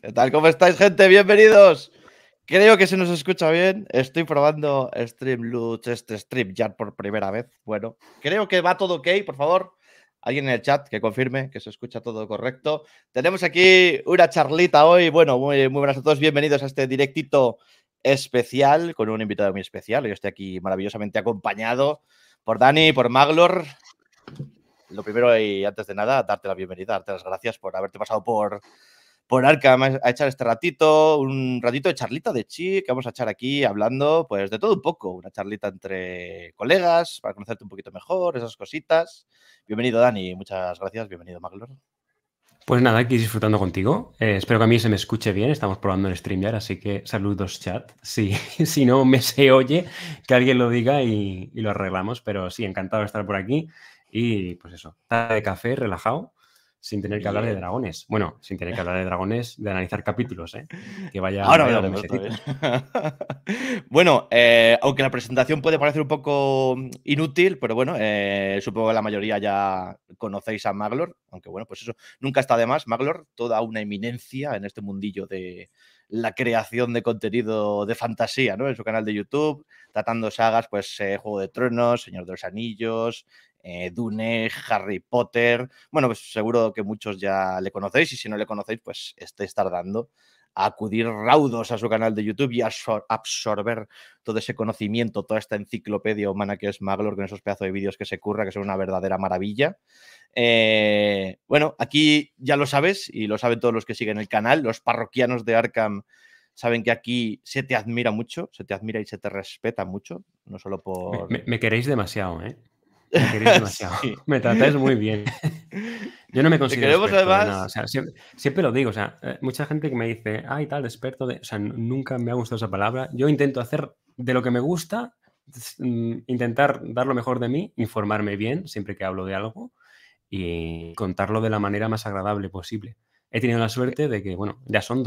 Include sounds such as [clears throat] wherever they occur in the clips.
¿Qué tal? ¿Cómo estáis, gente? Bienvenidos. Creo que se nos escucha bien. Estoy probando este stream ya por primera vez. Bueno, creo que va todo ok, por favor. Alguien en el chat que confirme que se escucha todo correcto. Tenemos aquí una charlita hoy. Bueno, muy, muy buenas a todos. Bienvenidos a este directito especial con un invitado muy especial. Yo estoy aquí maravillosamente acompañado por Dani, por Maglor lo primero y antes de nada, darte la bienvenida, darte las gracias por haberte pasado por, por Arkham a echar este ratito, un ratito de charlita de chi que vamos a echar aquí hablando pues de todo un poco, una charlita entre colegas para conocerte un poquito mejor, esas cositas. Bienvenido Dani, muchas gracias, bienvenido Maglor. Pues nada, aquí disfrutando contigo. Eh, espero que a mí se me escuche bien. Estamos probando en streamer, así que saludos, chat. [laughs] si no me se oye, que alguien lo diga y, y lo arreglamos. Pero sí, encantado de estar por aquí. Y pues eso, tarde de café, relajado, sin tener que hablar de dragones. Bueno, sin tener que hablar de dragones, de analizar capítulos, ¿eh? Que vaya a [laughs] Bueno, eh, aunque la presentación puede parecer un poco inútil, pero bueno, eh, supongo que la mayoría ya conocéis a Maglor, aunque bueno, pues eso, nunca está de más. Maglor, toda una eminencia en este mundillo de la creación de contenido de fantasía, ¿no? En su canal de YouTube, tratando sagas, pues eh, Juego de Tronos, Señor de los Anillos, eh, Dune, Harry Potter. Bueno, pues seguro que muchos ya le conocéis y si no le conocéis, pues estáis tardando a acudir raudos a su canal de YouTube y a absorber todo ese conocimiento, toda esta enciclopedia humana que es Maglor con esos pedazos de vídeos que se curra, que son una verdadera maravilla. Eh, bueno, aquí ya lo sabes y lo saben todos los que siguen el canal, los parroquianos de Arkham saben que aquí se te admira mucho, se te admira y se te respeta mucho, no solo por... me queréis demasiado, ¿eh? [laughs] [laughs] Me tratáis muy bien. Yo no me considero. siempre, lo digo. Eh, mucha gente que me dice, ay, tal, experto de. nunca me ha gustado esa palabra. Yo intento hacer de lo que me gusta, mm, intentar dar lo mejor de mí, informarme bien siempre que hablo de algo y contarlo de la manera más agradable posible. He tenido la suerte de que, bueno, ya son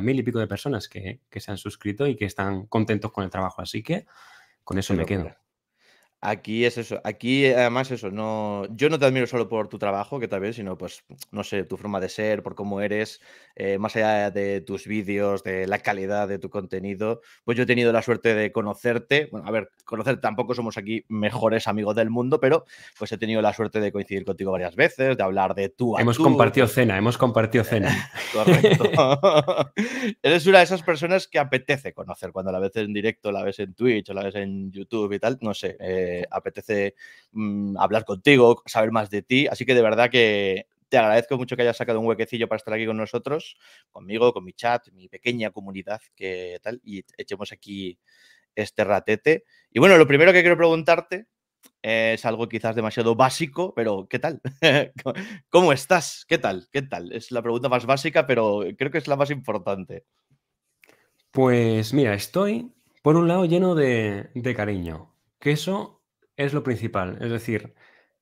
mil y pico de personas que, se han suscrito y que están contentos con el trabajo. Así que con eso me quedo. Aquí es eso. Aquí, eh, además, eso, no. Yo no te admiro solo por tu trabajo, que tal vez, sino pues, no sé, tu forma de ser, por cómo eres, eh, más allá de tus vídeos, de la calidad de tu contenido. Pues yo he tenido la suerte de conocerte. Bueno, a ver, conocer tampoco somos aquí mejores amigos del mundo, pero pues he tenido la suerte de coincidir contigo varias veces, de hablar de tú Hemos compartido cena, hemos compartido cena. [laughs] Correcto. [laughs] eres una de esas personas que apetece conocer cuando la ves en directo, la ves en Twitch o la ves en YouTube y tal. No sé. Eh, eh, apetece mm, hablar contigo, saber más de ti. Así que de verdad que te agradezco mucho que hayas sacado un huequecillo para estar aquí con nosotros, conmigo, con mi chat, mi pequeña comunidad, que tal, y echemos aquí este ratete. Y bueno, lo primero que quiero preguntarte eh, es algo quizás demasiado básico, pero ¿qué tal? [laughs] ¿Cómo estás? ¿Qué tal? ¿Qué tal? Es la pregunta más básica, pero creo que es la más importante. Pues mira, estoy, por un lado, lleno de, cariño, que eso es lo principal. Es decir,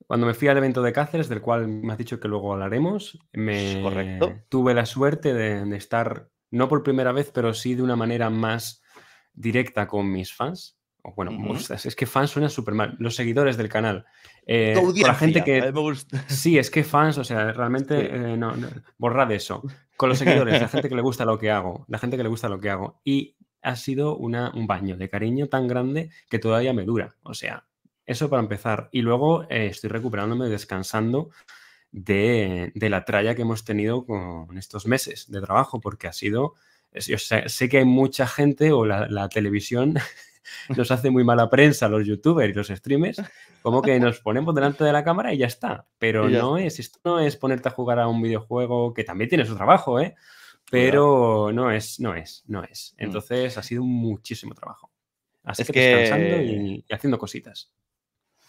cuando me fui al evento de Cáceres, del cual me has dicho que luego hablaremos, me tuve la suerte de, estar, no por primera vez, pero sí de una manera más directa con mis fans. O bueno, [laughs] es que fans suena súper mal. Los seguidores del canal. Eh, la gente que. Sí, es que fans, o sea, realmente eh, no, borrad eso. Con los seguidores, la gente que le gusta lo que hago. La gente que le gusta lo que hago. Y ha sido un baño de cariño tan grande que todavía me dura. O sea, eso para empezar. Y luego eh, estoy recuperándome, descansando de, la tralla que hemos tenido con estos meses de trabajo, porque ha sido, sé, que hay mucha gente o la, televisión [laughs] nos hace muy mala prensa los youtubers y los streamers, como que nos ponemos delante de la cámara y ya está. Pero [laughs] no es, esto no es ponerte a jugar a un videojuego que también tiene su trabajo, ¿eh? Pero no es, no es, no es. Mm. Entonces ha sido muchísimo trabajo. Así que, descansando y haciendo cositas.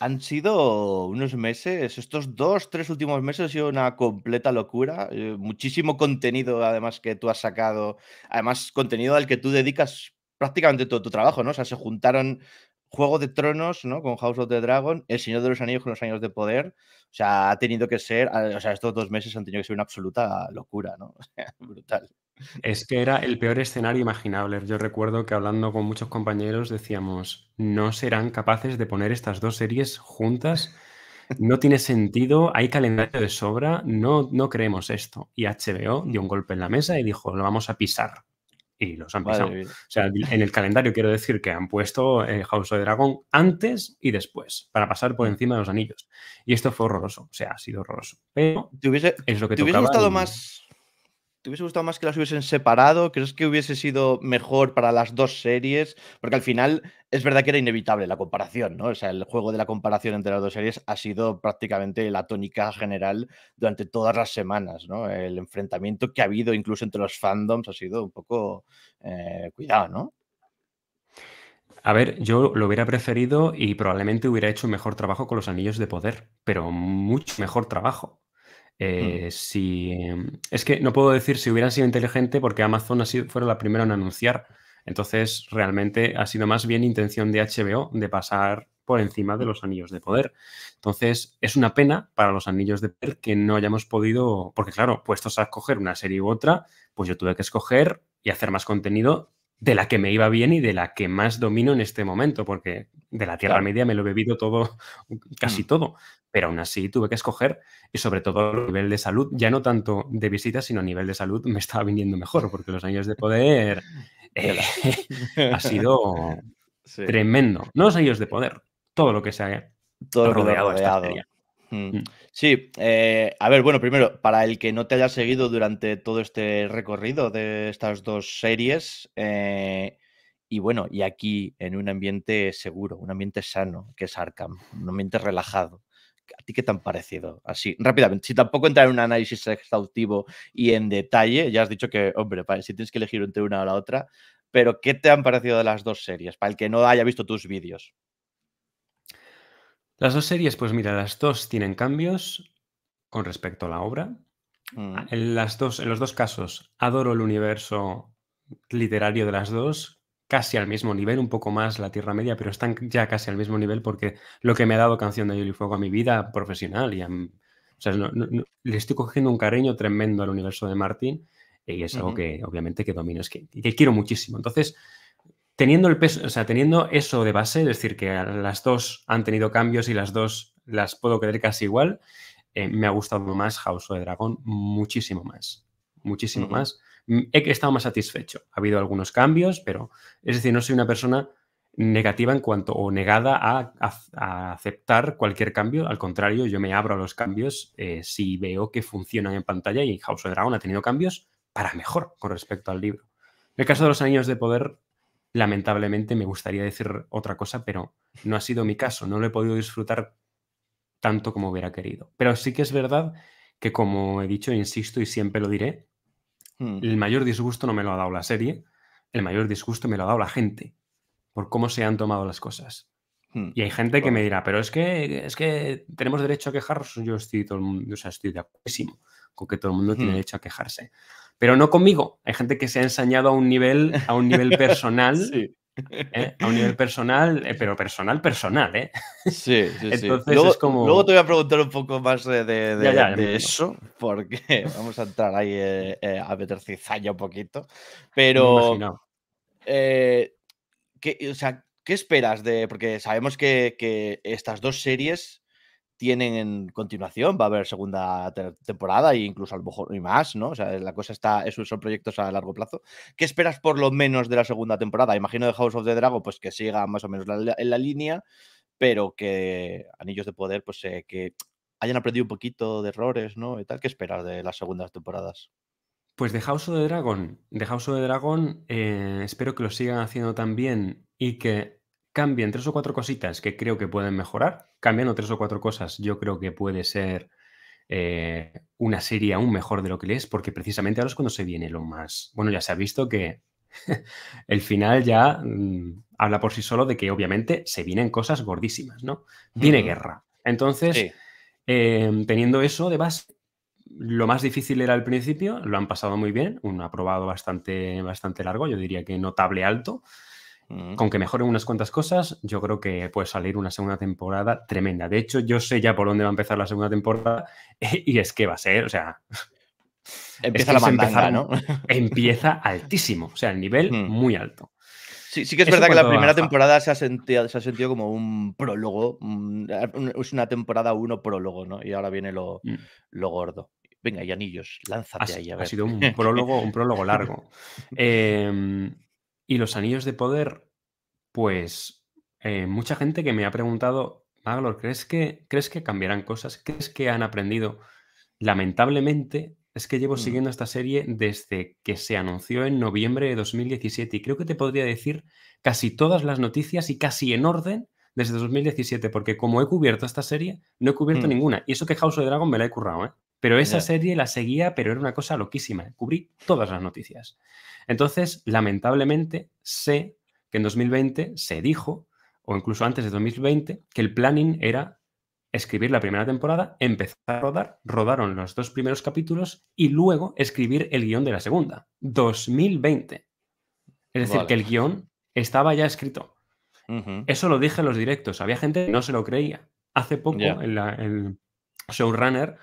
Han sido unos meses, estos dos, tres últimos meses ha sido una completa locura. Eh, muchísimo contenido, además, que tú has sacado. Además, contenido al que tú dedicas prácticamente todo tu trabajo, ¿no? O sea, se juntaron Juego de Tronos, ¿no? Con House of the Dragon, El Señor de los Anillos con los Años de Poder. O sea, ha tenido que ser, ah, o sea, estos dos meses han tenido que ser una absoluta locura, ¿no? [laughs] O sea, brutal. Es que era el peor escenario imaginable. Yo recuerdo que hablando con muchos compañeros decíamos, no serán capaces de poner estas dos series juntas. No tiene sentido, hay calendario de sobra, no, no creemos esto. Y HBO dio un golpe en la mesa y dijo, lo vamos a pisar. Y los han pisado. O sea, en el calendario quiero decir que han puesto eh, House of Dragon antes y después, para pasar por mm. encima de los anillos. Y esto fue horroroso, o sea, ha sido horroroso. Pero ¿Te hubiese, es lo que ¿te hubiese gustado más ¿Te hubiese gustado más que las hubiesen separado? ¿Crees que hubiese sido mejor para las dos series? Porque al final es verdad que era inevitable la comparación, ¿no? O sea, el juego de la comparación entre las dos series ha sido prácticamente la tónica general durante todas las semanas, ¿no? El enfrentamiento que ha habido incluso entre los fandoms ha sido un poco eh, cuidado, ¿no? A ver, yo lo hubiera preferido y probablemente hubiera hecho mejor trabajo con los anillos de poder, pero mucho mejor trabajo. Mm. Eh, si, es que no puedo decir si hubieran sido inteligente porque Amazon así la primera en anunciar. Entonces, realmente ha sido más bien intención de HBO de pasar por encima de los anillos de poder. Entonces, es una pena para los anillos de poder que no hayamos podido, porque claro, puestos a escoger una serie u otra, pues yo tuve que escoger y hacer más contenido de la que me iba bien y de la que más domino en este momento, porque de la Tierra Media me lo he bebido todo, casi mm. todo, pero aún así tuve que escoger y sobre todo a nivel de salud, ya no tanto de visitas, sino a nivel de salud me estaba viniendo mejor, porque los años de poder eh, [laughs] ha sido [laughs] tremendo. No los años de poder, todo lo que se ha todo rodeado. que Sí, eh, a ver, bueno, primero, para el que no te haya seguido durante todo este recorrido de estas dos series, eh, y bueno, y aquí en un ambiente seguro, un ambiente sano, que es Arkham, un ambiente relajado. ¿A ti qué han parecido? Así, rápidamente, si tampoco entrar en un análisis exhaustivo y en detalle, ya has dicho que, hombre, si tienes que elegir entre una o la otra, pero ¿qué te han parecido de las dos series? Para el que no haya visto tus vídeos. Las dos series, pues mira, las dos tienen cambios con respecto a la obra. Mm. En, las dos, en los dos casos, adoro el universo literario de las dos, casi al mismo nivel, un poco más la Tierra Media, pero están ya casi al mismo nivel porque lo que me ha dado Canción de Hielo Fuego a mi vida profesional y le estoy cogiendo un cariño tremendo al universo de Martín y es algo que obviamente que domino, es que, que, quiero muchísimo. Entonces, teniendo el peso, o sea, teniendo eso de base, es decir, que las dos han tenido cambios y las dos las puedo creer casi igual, eh, me ha gustado más House of the Dragon, muchísimo más, muchísimo más. Mm, he estado más satisfecho. Ha habido algunos cambios, pero es decir, no soy una persona negativa en cuanto o negada a, aceptar cualquier cambio. Al contrario, yo me abro a los cambios eh, si veo que funcionan en pantalla y House of Dragón Dragon ha tenido cambios para mejor con respecto al libro. En el caso de los años de Poder, lamentablemente me gustaría decir otra cosa, pero no ha sido mi caso, no lo he podido disfrutar tanto como hubiera querido. Pero sí que es verdad que, como he dicho, insisto y siempre lo diré, mm. el mayor disgusto no me lo ha dado la serie, el mayor disgusto me lo ha dado la gente por cómo se han tomado las cosas. Mm. Y hay gente que me dirá, pero es que, es que tenemos derecho a quejarnos, yo estoy, todo sea, estoy de acuerdo que todo el mundo tiene derecho a quejarse. Pero no conmigo. Hay gente que se ha ensañado a un nivel, a un nivel personal. [laughs] ¿eh? A un nivel personal, eh, pero personal, personal, ¿eh? Sí, [laughs] sí, Luego, como... luego te voy a preguntar un poco más de, eso, porque [laughs] vamos a entrar ahí eh, a meter cizaña un poquito. Pero. ¿qué, o sea, ¿qué esperas de.? Porque sabemos que, que estas dos series tienen en continuación, va a haber segunda temporada e incluso a lo mejor y más, ¿no? O sea, la cosa está, esos son proyectos a largo plazo. ¿Qué esperas por lo menos de la segunda temporada? Imagino de House of the Dragon, pues que siga más o menos en la línea, pero que Anillos de Poder, pues eh, que hayan aprendido un poquito de errores, ¿no? Y tal. ¿Qué esperas de las segundas temporadas? Pues de House of the Dragon, de House of the Dragon, eh, espero que lo sigan haciendo también y que cambian tres o cuatro cositas que creo que pueden mejorar. Cambiando tres o cuatro cosas, yo creo que puede ser eh, una serie aún mejor de lo que le es, porque precisamente ahora es cuando se viene lo más. Bueno, ya se ha visto que [laughs] el final ya mm, habla por sí solo de que obviamente se vienen cosas gordísimas, ¿no? Viene guerra. Entonces, em, teniendo eso de base, lo más difícil era al principio, lo han pasado muy bien, un aprobado bastante, bastante largo, yo diría que notable alto. Con que mejoren unas cuantas cosas, yo creo que puede salir una segunda temporada tremenda. De hecho, yo sé ya por dónde va a empezar la segunda temporada [laughs] y es que va a ser, o sea, Empieza la mandanga, ¿no? [laughs] empieza altísimo, o sea, el nivel hmm. muy alto. Sí, sí que es verdad que la primera temporada se ha, sentido, como un prólogo, mm, es una temporada uno prólogo, ¿no? Y ahora viene lo, hmm. gordo. Venga, y anillos, lánzate ahí a ver. Ha sido un [laughs] prólogo, un prólogo largo. eh, y los anillos de poder, pues eh, mucha gente que me ha preguntado, Maglor, ¿crees que, ¿crees que cambiarán cosas? ¿Crees que han aprendido? Lamentablemente, es que llevo mm. siguiendo esta serie desde que se anunció en noviembre de 2017 y creo que te podría decir casi todas las noticias y casi en orden desde 2017, porque como he cubierto esta serie, no he cubierto mm. ninguna. Y eso que House of Dragon me la he currado, ¿eh? Pero esa serie la seguía, pero era una cosa loquísima. Cubrí todas las noticias. Entonces, lamentablemente, sé que en 2020 se dijo, o incluso antes de 2020, que el planning era escribir la primera temporada, empezar a rodar, rodaron los dos primeros capítulos y luego escribir el guión de la segunda. 2020. Es decir, que el guión estaba ya escrito. Eso lo dije en los directos. Había gente que no se lo creía. Hace poco, en el showrunner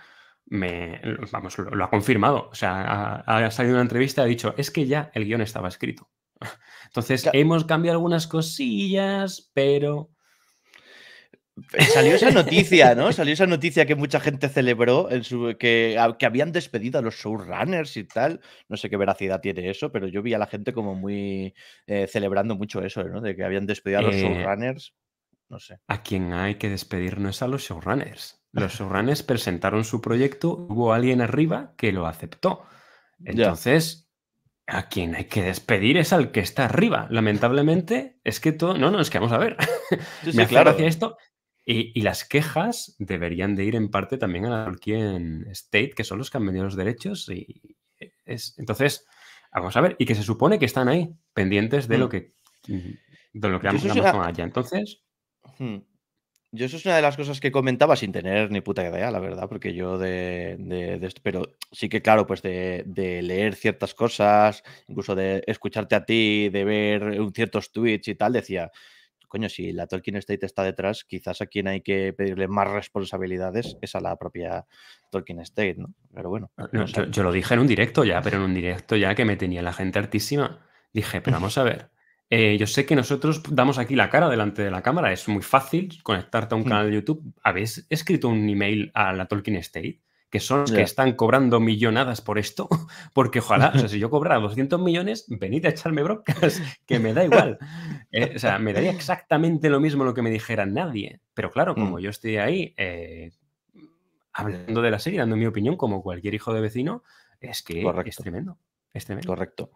vamos, lo, ha confirmado. O sea, ha, salido una entrevista y ha dicho, es que ya el guión estaba escrito. [laughs] Entonces, hemos cambiado algunas cosillas, pero... Salió esa noticia, ¿no? Salió esa noticia que mucha gente celebró, ah, que, habían despedido a los showrunners y tal. No sé qué veracidad tiene eso, pero yo vi a la gente como muy eh, celebrando mucho eso, ¿no? De que habían despedido a los eh, showrunners. No sé. A quien hay que despedir no es a los showrunners. Los showrunners presentaron su proyecto, hubo alguien arriba que lo aceptó. Entonces, a quien hay que despedir es al que está arriba. Lamentablemente, es que todo. No, no, es que vamos a ver. [laughs] Me aclaro hacia esto. Y, las quejas deberían de ir en parte también a la Tolkien State, que son los que han vendido los derechos. Y es, entonces, vamos a ver, y que se supone que están ahí, pendientes de hmm. lo que, de lo que allá. Entonces. Hmm. Yo eso es una de las cosas que comentaba sin tener ni puta idea, la verdad, porque yo de, esto, pero sí que claro, pues de, leer ciertas cosas, incluso de escucharte a ti, de ver ciertos tweets y tal, decía, coño, si la Tolkien State está detrás, quizás a quien hay que pedirle más responsabilidades es a la propia Tolkien State, ¿no? Pero bueno. Ah, yo, yo lo dije en un directo ya, pero en un directo ya que me tenía la gente hartísima. Dije, pero vamos a ver. Eh, yo sé que nosotros damos aquí la cara delante de la cámara, es muy fácil conectarte a un mm. canal de YouTube. Habéis escrito un email a la Tolkien State, que son los que están cobrando millonadas por esto, [laughs] porque ojalá, o sea, si yo cobrara 200 millones, venid a echarme brocas, [laughs] que me da igual. Eh, o sea, me daría exactamente lo mismo lo que me dijera nadie. Pero claro, mm. como yo estoy ahí eh, hablando de la serie, dando mi opinión, como cualquier hijo de vecino, es que es tremendo. Este Correcto.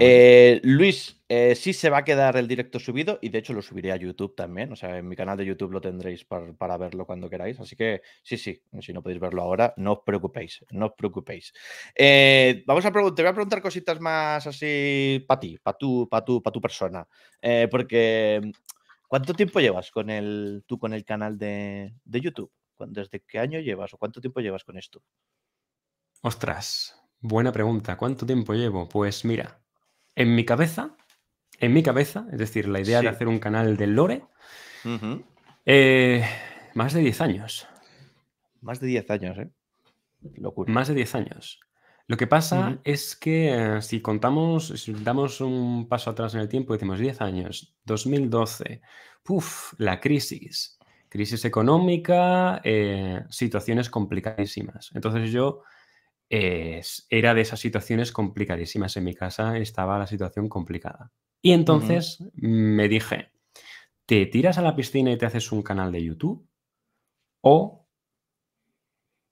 Eh, Luis, eh, sí se va a quedar el directo subido y de hecho lo subiré a YouTube también. O sea, en mi canal de YouTube lo tendréis para, verlo cuando queráis. Así que sí, sí, si no podéis verlo ahora, no os preocupéis, no os preocupéis. Eh, vamos a preguntar, te voy a preguntar cositas más así para ti, para tu, para tu, tu persona. porque, ¿cuánto tiempo llevas con el, tú con el canal de, de YouTube? ¿Desde qué año llevas o cuánto tiempo llevas con esto? Ostras, Buena pregunta. ¿Cuánto tiempo llevo? Pues mira, en mi cabeza, en mi cabeza, es decir, la idea de hacer un canal de lore, eh, más de 10 años. Más de 10 años, ¿eh? Locura. Más de 10 años. Lo que pasa es que eh, si contamos, si damos un paso atrás en el tiempo, decimos 10 años, 2012, puff, la crisis, crisis económica, eh, situaciones complicadísimas. Entonces yo era de esas situaciones complicadísimas. En mi casa estaba la situación complicada. Y entonces me dije, ¿te tiras a la piscina y te haces un canal de YouTube? ¿O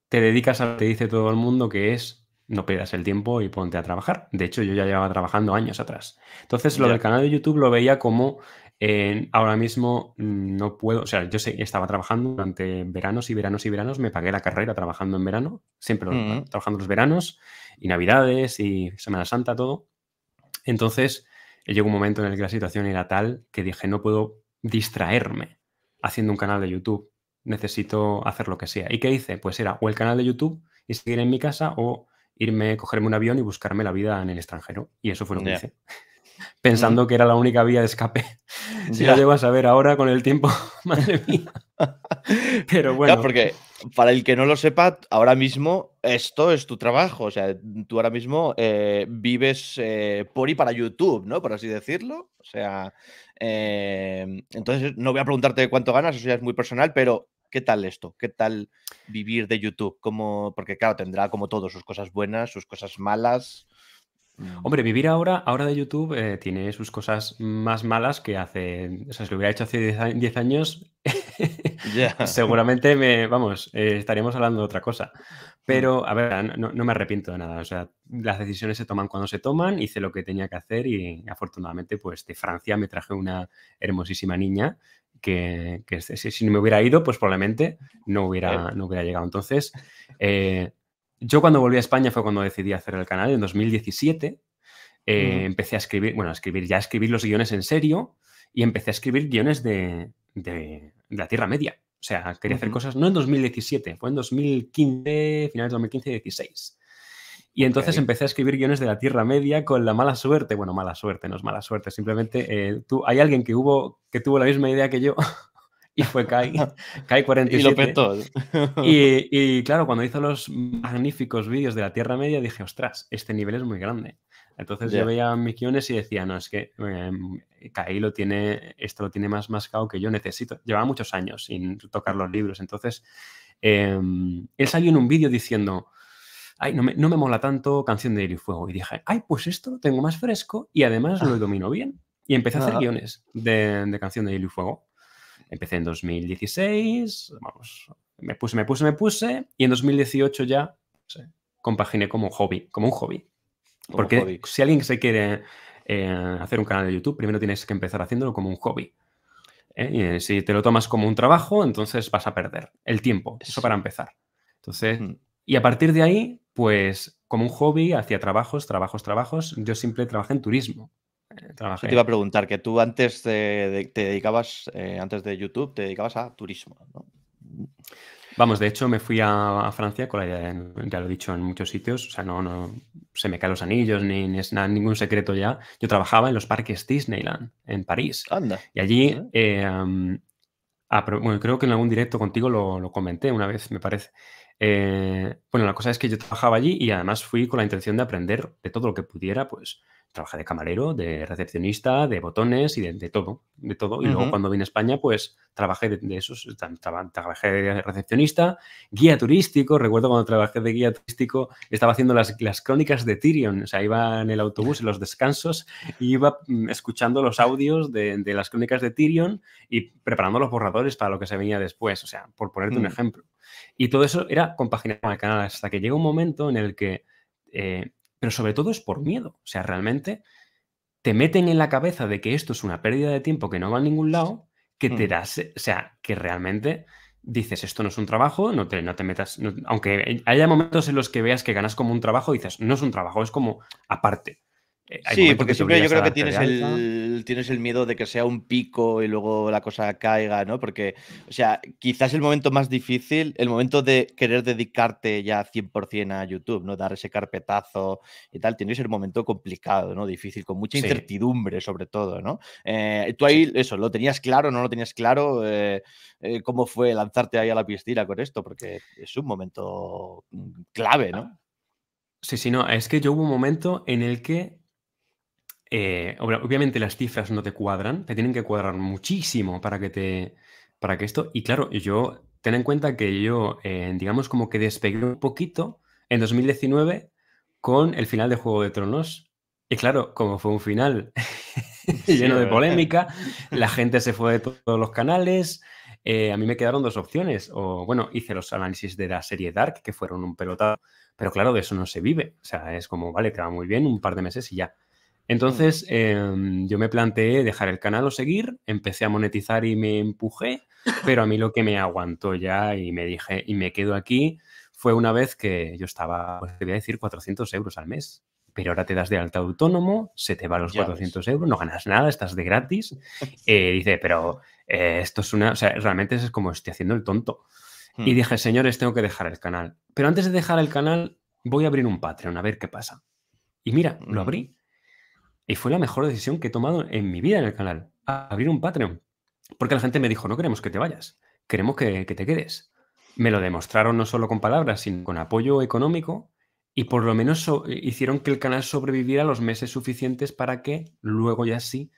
te dedicas a lo que dice todo el mundo, que es no pierdas el tiempo y ponte a trabajar? De hecho, yo ya llevaba trabajando años atrás. Entonces, lo del canal de YouTube lo veía como ahora mismo no puedo, o sea, yo sé, estaba trabajando durante veranos y veranos y veranos, me pagué la carrera trabajando en verano, siempre trabajando los veranos y navidades y Semana Santa, todo. Entonces, llegó un momento en el que la situación era tal que dije, no puedo distraerme haciendo un canal de YouTube, necesito hacer lo que sea. ¿Y qué hice? Pues era o el canal de YouTube y seguir en mi casa o irme, cogerme un avión y buscarme la vida en el extranjero. Y eso fue lo que hice. [laughs] pensando que era la única vía de escape. [laughs] Si ya. lo llego a ver ahora con el tiempo, [laughs] madre mía. Pero bueno. porque para el que no lo sepa, ahora mismo esto es tu trabajo. O sea, tú ahora mismo eh, vives eh, por y para YouTube, ¿no? Por así decirlo. O sea, em, entonces no voy a preguntarte cuánto ganas, eso ya es muy personal, pero ¿qué tal esto? ¿Qué tal vivir de YouTube? Porque claro, tendrá como todo sus cosas buenas, sus cosas malas. Mm. Hombre, vivir ahora, ahora de YouTube eh, tiene sus cosas más malas que hace. O sea, si lo hubiera hecho hace 10 años, [laughs] seguramente me, vamos, eh, estaríamos hablando de otra cosa. Mm. Pero, a ver, no, me arrepiento de nada. O sea, las decisiones se toman cuando se toman, hice lo que tenía que hacer y afortunadamente, pues de Francia me traje una hermosísima niña que, que si, no me hubiera ido, pues probablemente no hubiera, eh. no hubiera llegado. Entonces, eh, yo cuando volví a España fue cuando decidí hacer el canal, en 2017. Eh, empecé a escribir, bueno, a escribir, ya a escribir los guiones en serio y empecé a escribir guiones de, la Tierra Media. O sea, quería hacer cosas, no en 2017, fue en 2015, finales de 2015 2016. Y entonces empecé a escribir guiones de la Tierra Media con la mala suerte. Bueno, mala suerte, no es mala suerte. Simplemente eh, tú, hay alguien que, hubo, que tuvo la misma idea que yo [laughs] y fue Kai, [laughs] Kai 47. Y lo [laughs] Y, claro, cuando hizo los magníficos vídeos de la Tierra Media, dije, ostras, este nivel es muy grande. Entonces yo veía mis guiones y decía, no, es que em, Kai lo tiene, esto lo tiene más mascado que yo necesito. Llevaba muchos años sin tocar los libros. Entonces, em, él salió en un vídeo diciendo, ay, no me, no me, mola tanto Canción de Hielo y Fuego. Y dije, ay, pues esto lo tengo más fresco y además lo [laughs] domino bien. Y empecé a hacer guiones de, Canción de Hielo y Fuego. Empecé en 2016, vamos, me puse, me puse, me puse, y en 2018 ya compaginé como hobby, como un hobby. Porque si alguien se quiere eh, hacer un canal de YouTube, primero tienes que empezar haciéndolo como un hobby. ¿eh? Eh, si te lo tomas como un trabajo, entonces vas a perder el tiempo, eso para empezar. Entonces, mm. y a partir de ahí, pues como un hobby, hacía trabajos, trabajos, trabajos. Yo siempre trabajé en turismo. Yo te iba a preguntar, que tú antes de, te dedicabas, eh, antes de YouTube, te dedicabas a turismo, Vamos, de hecho me fui a, Francia, con la ya lo he dicho en muchos sitios, o sea, no, no se me caen los anillos ni, es ningún secreto ya. Yo trabajaba en los parques Disneyland, en París. Anda. Y allí, eh, creo que en algún directo contigo lo, comenté una vez, me parece. Eh, bueno, la cosa es que yo trabajaba allí y además fui con la intención de aprender de todo lo que pudiera, pues, trabajé de camarero, de recepcionista, de botones y de, todo, de todo. Y luego cuando vine a España, pues trabajé de, esos, trabajé de recepcionista, guía turístico, recuerdo cuando trabajé de guía turístico, estaba haciendo las, crónicas de Tyrion, o sea, iba en el autobús, en los descansos, y iba mm, escuchando los audios de, las crónicas de Tyrion y preparando los borradores para lo que se venía después, o sea, por ponerte un mm. ejemplo. Y todo eso era compaginado con el canal, hasta que llegó un momento en el que... Eh, pero sobre todo es por miedo. O sea, realmente te meten en la cabeza de que esto es una pérdida de tiempo que no va a ningún lado, que te mm. das, o sea, que realmente dices, esto no es un trabajo, no te, no te metas, aunque haya momentos en los que veas que ganas como un trabajo, dices, no es un trabajo, es como aparte. Eh, sí, porque yo creo que tienes el, miedo de que sea un pico y luego la cosa caiga, ¿no? Porque, o sea, quizás el momento más difícil, el momento de querer dedicarte ya 100% a YouTube, ¿no? Dar ese carpetazo y tal, tiene que ser un momento complicado, ¿no? Difícil, con mucha incertidumbre sobre todo, ¿no? Eh, tú ahí, eso, ¿lo tenías claro, o no lo tenías claro? Eh, ¿Cómo fue lanzarte ahí a la piscina con esto? Porque es un momento mm, clave, ¿no? Ah, sí, sí, no, es que yo hubo un momento en el que eh, obviamente las cifras no te cuadran, te tienen que cuadrar muchísimo para que te, para que esto, y claro, yo, ten en cuenta que yo, eh, digamos, como que despegué un poquito en 2019 con el final de Juego de Tronos. Y claro, como fue un final [laughs] lleno de polémica, la [laughs] gente se fue de todos los canales. Eh, a mí me quedaron dos opciones. O bueno, hice los análisis de la serie Dark, que fueron un pelotazo. Pero claro, de eso no se vive. O sea, es como, vale, te va muy bien un par de meses y ya. Entonces em, yo me planteé dejar el canal o seguir, empecé a monetizar y me empujé, pero a mí lo que me aguantó ya y me dije, y me quedo aquí, fue una vez que yo estaba, pues, voy a decir, 400 euros al mes. Pero ahora te das de alta autónomo, se te van los 400 euros, no ganas nada, estás de gratis. [laughs] Eh, dice, pero eh, esto es una, o sea, realmente es como estoy haciendo el tonto. Y hmm. dije, señores, tengo que dejar el canal. Pero antes de dejar el canal, voy a abrir un Patreon, a ver qué pasa. Y mira, lo abrí y fue la mejor decisión que he tomado en mi vida en el canal, abrir un Patreon. Porque la gente me dijo, no queremos que te vayas, queremos que, te quedes. Me lo demostraron no solo con palabras, sino con apoyo económico y por lo menos eh, hicieron que el canal sobreviviera los meses suficientes para que luego ya sí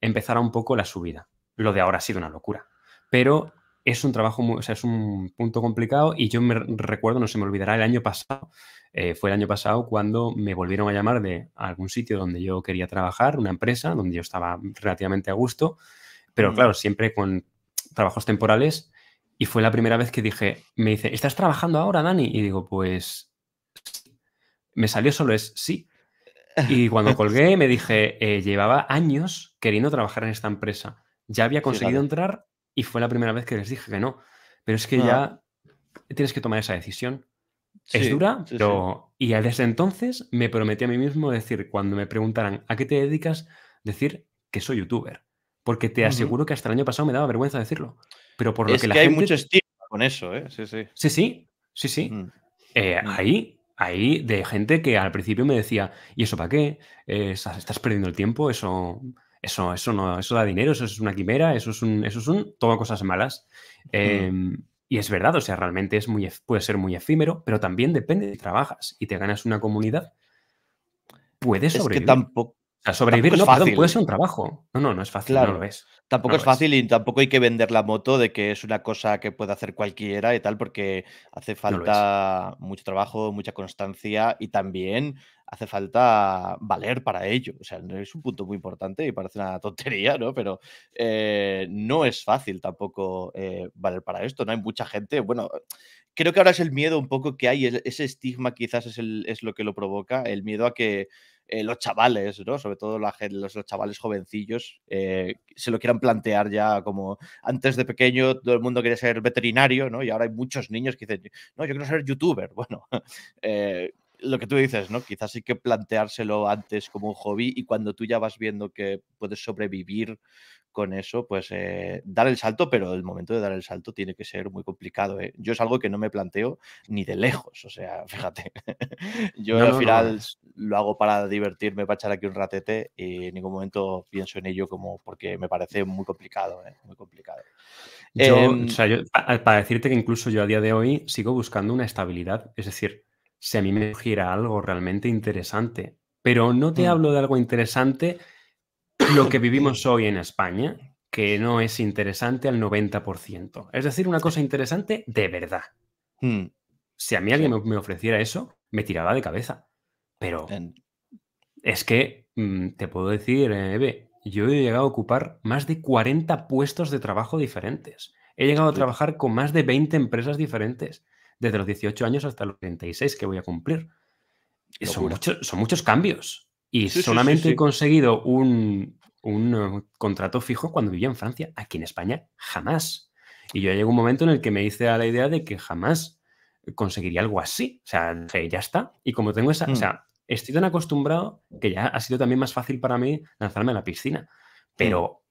empezara un poco la subida. Lo de ahora ha sido una locura. Pero es un trabajo, o sea, es un punto complicado y yo me recuerdo, no se me olvidará, el año pasado, eh, fue el año pasado cuando me volvieron a llamar de algún sitio donde yo quería trabajar, una empresa donde yo estaba relativamente a gusto, pero claro, siempre con trabajos temporales y fue la primera vez que dije, me dice, ¿estás trabajando ahora, Dani? Y digo, pues me salió solo es sí. Y cuando [laughs] colgué me dije, eh, llevaba años queriendo trabajar en esta empresa. Ya había conseguido entrar y fue la primera vez que les dije que no. Pero es que ya tienes que tomar esa decisión. es dura, pero... Y desde entonces me prometí a mí mismo decir, cuando me preguntaran a qué te dedicas, decir que soy youtuber. Porque te aseguro que hasta el año pasado me daba vergüenza decirlo. Pero por lo es que, hay mucho estilo con eso, ¿eh? Sí, sí. Sí, sí, sí, sí. Mm. Eh, mm. Ahí, ahí de gente que al principio me decía, ¿y eso para qué? Eh, estás perdiendo el tiempo, eso eso, eso no, eso da dinero, eso es una quimera, eso es un, eso es un todo cosas malas. Em, y es verdad, o sea, realmente es muy, puede ser muy efímero, pero también depende de trabajas y te ganas una comunidad, puedes sobrevivir. que tampoco, sobrevivir puede ser un trabajo. No, no, no es fácil, no lo ves. Tampoco es fácil y tampoco hay que vender la moto de que es una cosa que puede hacer cualquiera y tal, porque hace falta mucho trabajo, mucha constancia y también hace falta valer para ello. O sea, es un punto muy importante y parece una tontería, ¿no? Pero eh, no es fácil tampoco eh, valer para esto, ¿no? Hay mucha gente, bueno, creo que ahora es el miedo un poco que hay, ese estigma quizás es, lo que lo provoca, el miedo a que... Eh, los chavales, ¿no? Sobre todo los, chavales jovencillos se lo quieran plantear ya como antes de pequeño todo el mundo quería ser veterinario, ¿no? Y ahora hay muchos niños que dicen, no, yo quiero ser youtuber. [laughs] Bueno, lo que tú dices, ¿no? Quizás hay que planteárselo antes como un hobby y cuando tú ya vas viendo que puedes sobrevivir con eso, pues eh, dar el salto, pero el momento de dar el salto tiene que ser muy complicado. ¿eh? Yo es algo que no me planteo ni de lejos, o sea, [laughs] fíjate, yo al final lo hago para divertirme, para echar aquí un ratete y en ningún momento pienso en ello como porque me parece muy complicado, ¿eh? muy complicado. Em, eh, para decirte que incluso yo a día de hoy sigo buscando una estabilidad, es decir, si a mí me gira algo realmente interesante. Pero no te mm. hablo de algo interesante lo que vivimos [clears throat] hoy en España, que no es interesante al 90%. Es decir, una cosa interesante de verdad. Mm. Si a mí alguien me ofreciera eso, me tiraba de cabeza. Pero es que mm, te puedo decir, eh, Eve, yo he llegado a ocupar más de 40 puestos de trabajo diferentes. He llegado a trabajar con más de 20 empresas diferentes desde los 18 años hasta los 36 que voy a cumplir. Son, muchos cambios. Y solamente he conseguido un, eh, contrato fijo cuando vivía en Francia. Aquí en España, jamás. Y yo a un momento en el que me hice a la idea de que jamás conseguiría algo así. O sea, ya está. Y como tengo esa. O mm. sea, estoy tan acostumbrado que ya ha sido también más fácil para mí lanzarme a la piscina. Pero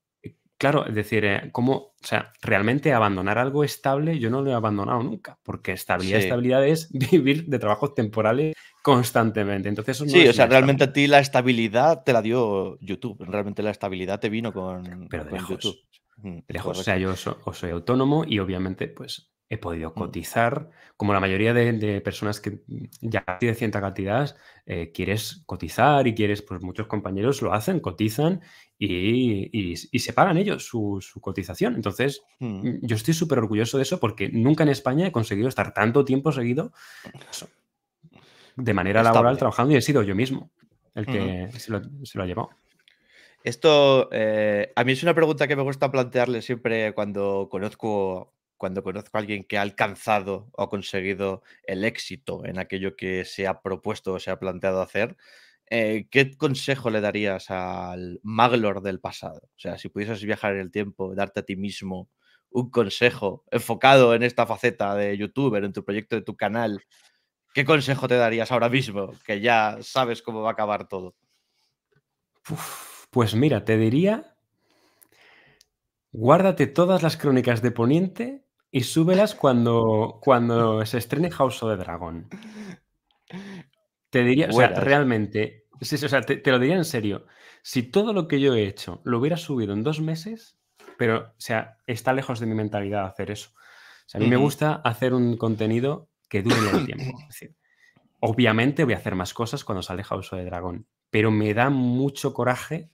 Claro, es decir, eh, ¿cómo, o sea, realmente abandonar algo estable yo no lo he abandonado nunca, porque estabilidad, estabilidad es [laughs] vivir de trabajos temporales constantemente. Entonces, sí, o sea, realmente a ti la estabilidad te la dio YouTube, realmente la estabilidad te vino con, Pero de lejos, YouTube. Mm, de lejos, o sea, yo soy autónomo y obviamente pues he podido mm. cotizar, como la mayoría de, personas que ya tienen cierta cantidad, eh, quieres cotizar y quieres, pues muchos compañeros lo hacen, cotizan y, se pagan ellos su, cotización. Entonces, hmm. mm, yo estoy súper orgulloso de eso porque nunca en España he conseguido estar tanto tiempo seguido de manera laboral trabajando y he sido yo mismo el que hmm. se, lo, ha llevado. Esto eh, a mí es una pregunta que me gusta plantearle siempre cuando conozco, cuando conozco a alguien que ha alcanzado o ha conseguido el éxito en aquello que se ha propuesto o se ha planteado hacer. Eh, ¿qué consejo le darías al Maglor del pasado? O sea, si pudieses viajar en el tiempo, darte a ti mismo un consejo enfocado en esta faceta de youtuber, en tu proyecto de tu canal, ¿qué consejo te darías ahora mismo? Que ya sabes cómo va a acabar todo. pues mira, te diría, guárdate todas las crónicas de Poniente y súbelas cuando, cuando se estrene House of the Dragon. Te diría, o sea, realmente, Sí, te, lo diría en serio. Si todo lo que yo he hecho lo hubiera subido en dos meses, pero, o sea, está lejos de mi mentalidad hacer eso. a mí me gusta hacer un contenido que dure el [coughs] tiempo. obviamente voy a hacer más cosas cuando sale House of the Dragon, pero me da mucho coraje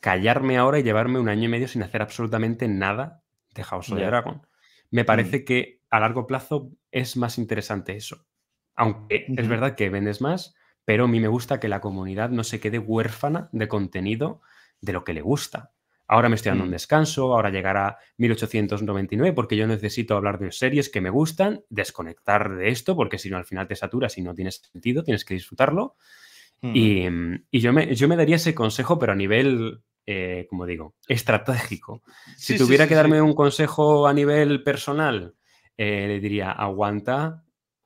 callarme ahora y llevarme un año y medio sin hacer absolutamente nada de House of the Dragon. Me mm. parece que a largo plazo es más interesante eso. Aunque es verdad que vendes más, pero a mí me gusta que la comunidad no se quede huérfana de contenido de lo que le gusta. Ahora me estoy dando un mm. descanso, ahora llegará 1899 porque yo necesito hablar de series que me gustan, desconectar de esto porque si no al final te saturas y no tienes sentido, tienes que disfrutarlo. Mm. Y, yo, me, yo me daría ese consejo, pero a nivel eh, como digo, estratégico. Si tuviera que darme un consejo a nivel personal, eh, le diría, aguanta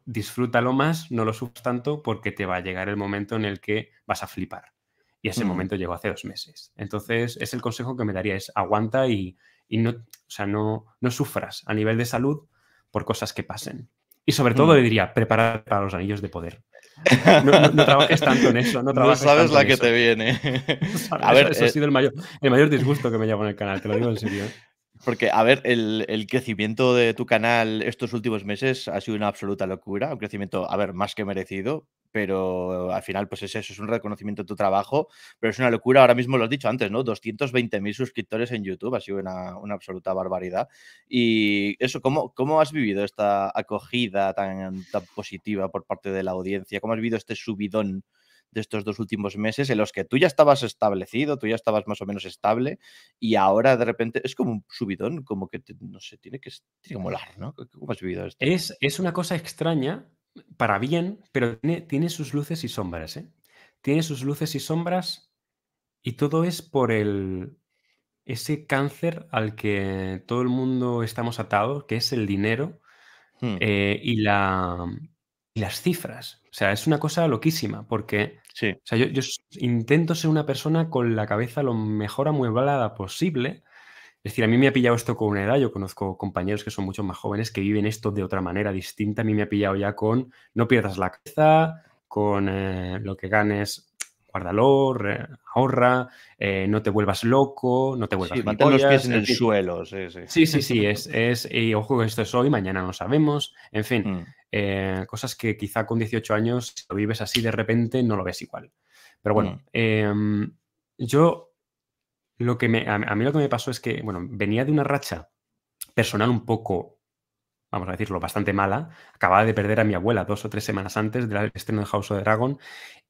disfrútalo más, no lo sufras tanto porque te va a llegar el momento en el que vas a flipar. Y ese momento llegó hace dos meses. Entonces, es el consejo que me daría, es aguanta y, no, o sea, no, no sufras a nivel de salud por cosas que pasen. Y sobre todo le diría, prepárate para los anillos de poder. No, trabajes tanto en eso. No, [laughs] sabes la que te viene. [laughs] A ver, eso, ha eh, sido el mayor, el mayor disgusto que me llevo en el canal, te lo digo en serio. ¿eh? Porque, a ver, el, crecimiento de tu canal estos últimos meses ha sido una absoluta locura, un crecimiento, a ver, más que merecido, pero al final, pues es eso, es un reconocimiento de tu trabajo, pero es una locura, ahora mismo lo has dicho antes, ¿no? mil suscriptores en YouTube, ha sido una, absoluta barbaridad. Y eso, ¿cómo, ¿cómo has vivido esta acogida tan, tan positiva por parte de la audiencia? ¿Cómo has vivido este subidón de estos dos últimos meses en los que tú ya estabas establecido, tú ya estabas más o menos estable y ahora de repente es como un subidón, como que, no sé, tiene que, tiene molar, ¿no? Es, una cosa extraña, para bien, pero tiene, sus luces y sombras, ¿eh? Tiene sus luces y sombras y todo es por el, ese cáncer al que todo el mundo estamos atados, que es el dinero hmm. eh, y, la, y, las cifras. O sea, es una cosa loquísima, porque yo, intento ser una persona con la cabeza lo mejor amueblada posible. Es decir, a mí me ha pillado esto con una edad, yo conozco compañeros que son mucho más jóvenes que viven esto de otra manera distinta, a mí me ha pillado ya con no pierdas la cabeza, con eh, lo que ganes guárdalo, ahorra, eh, no te vuelvas loco, no te vuelvas sí, los pies en el, suelo. Sí, sí, sí, es, es, y ojo que esto es hoy, mañana no sabemos, en fin, mm. eh, cosas que quizá con 18 años, si lo vives así de repente, no lo ves igual. Pero bueno, mm. em, yo lo que me, a mí lo que me pasó es que, bueno, venía de una racha personal un poco vamos a decirlo, bastante mala. Acababa de perder a mi abuela dos o tres semanas antes del estreno de House of Dragon.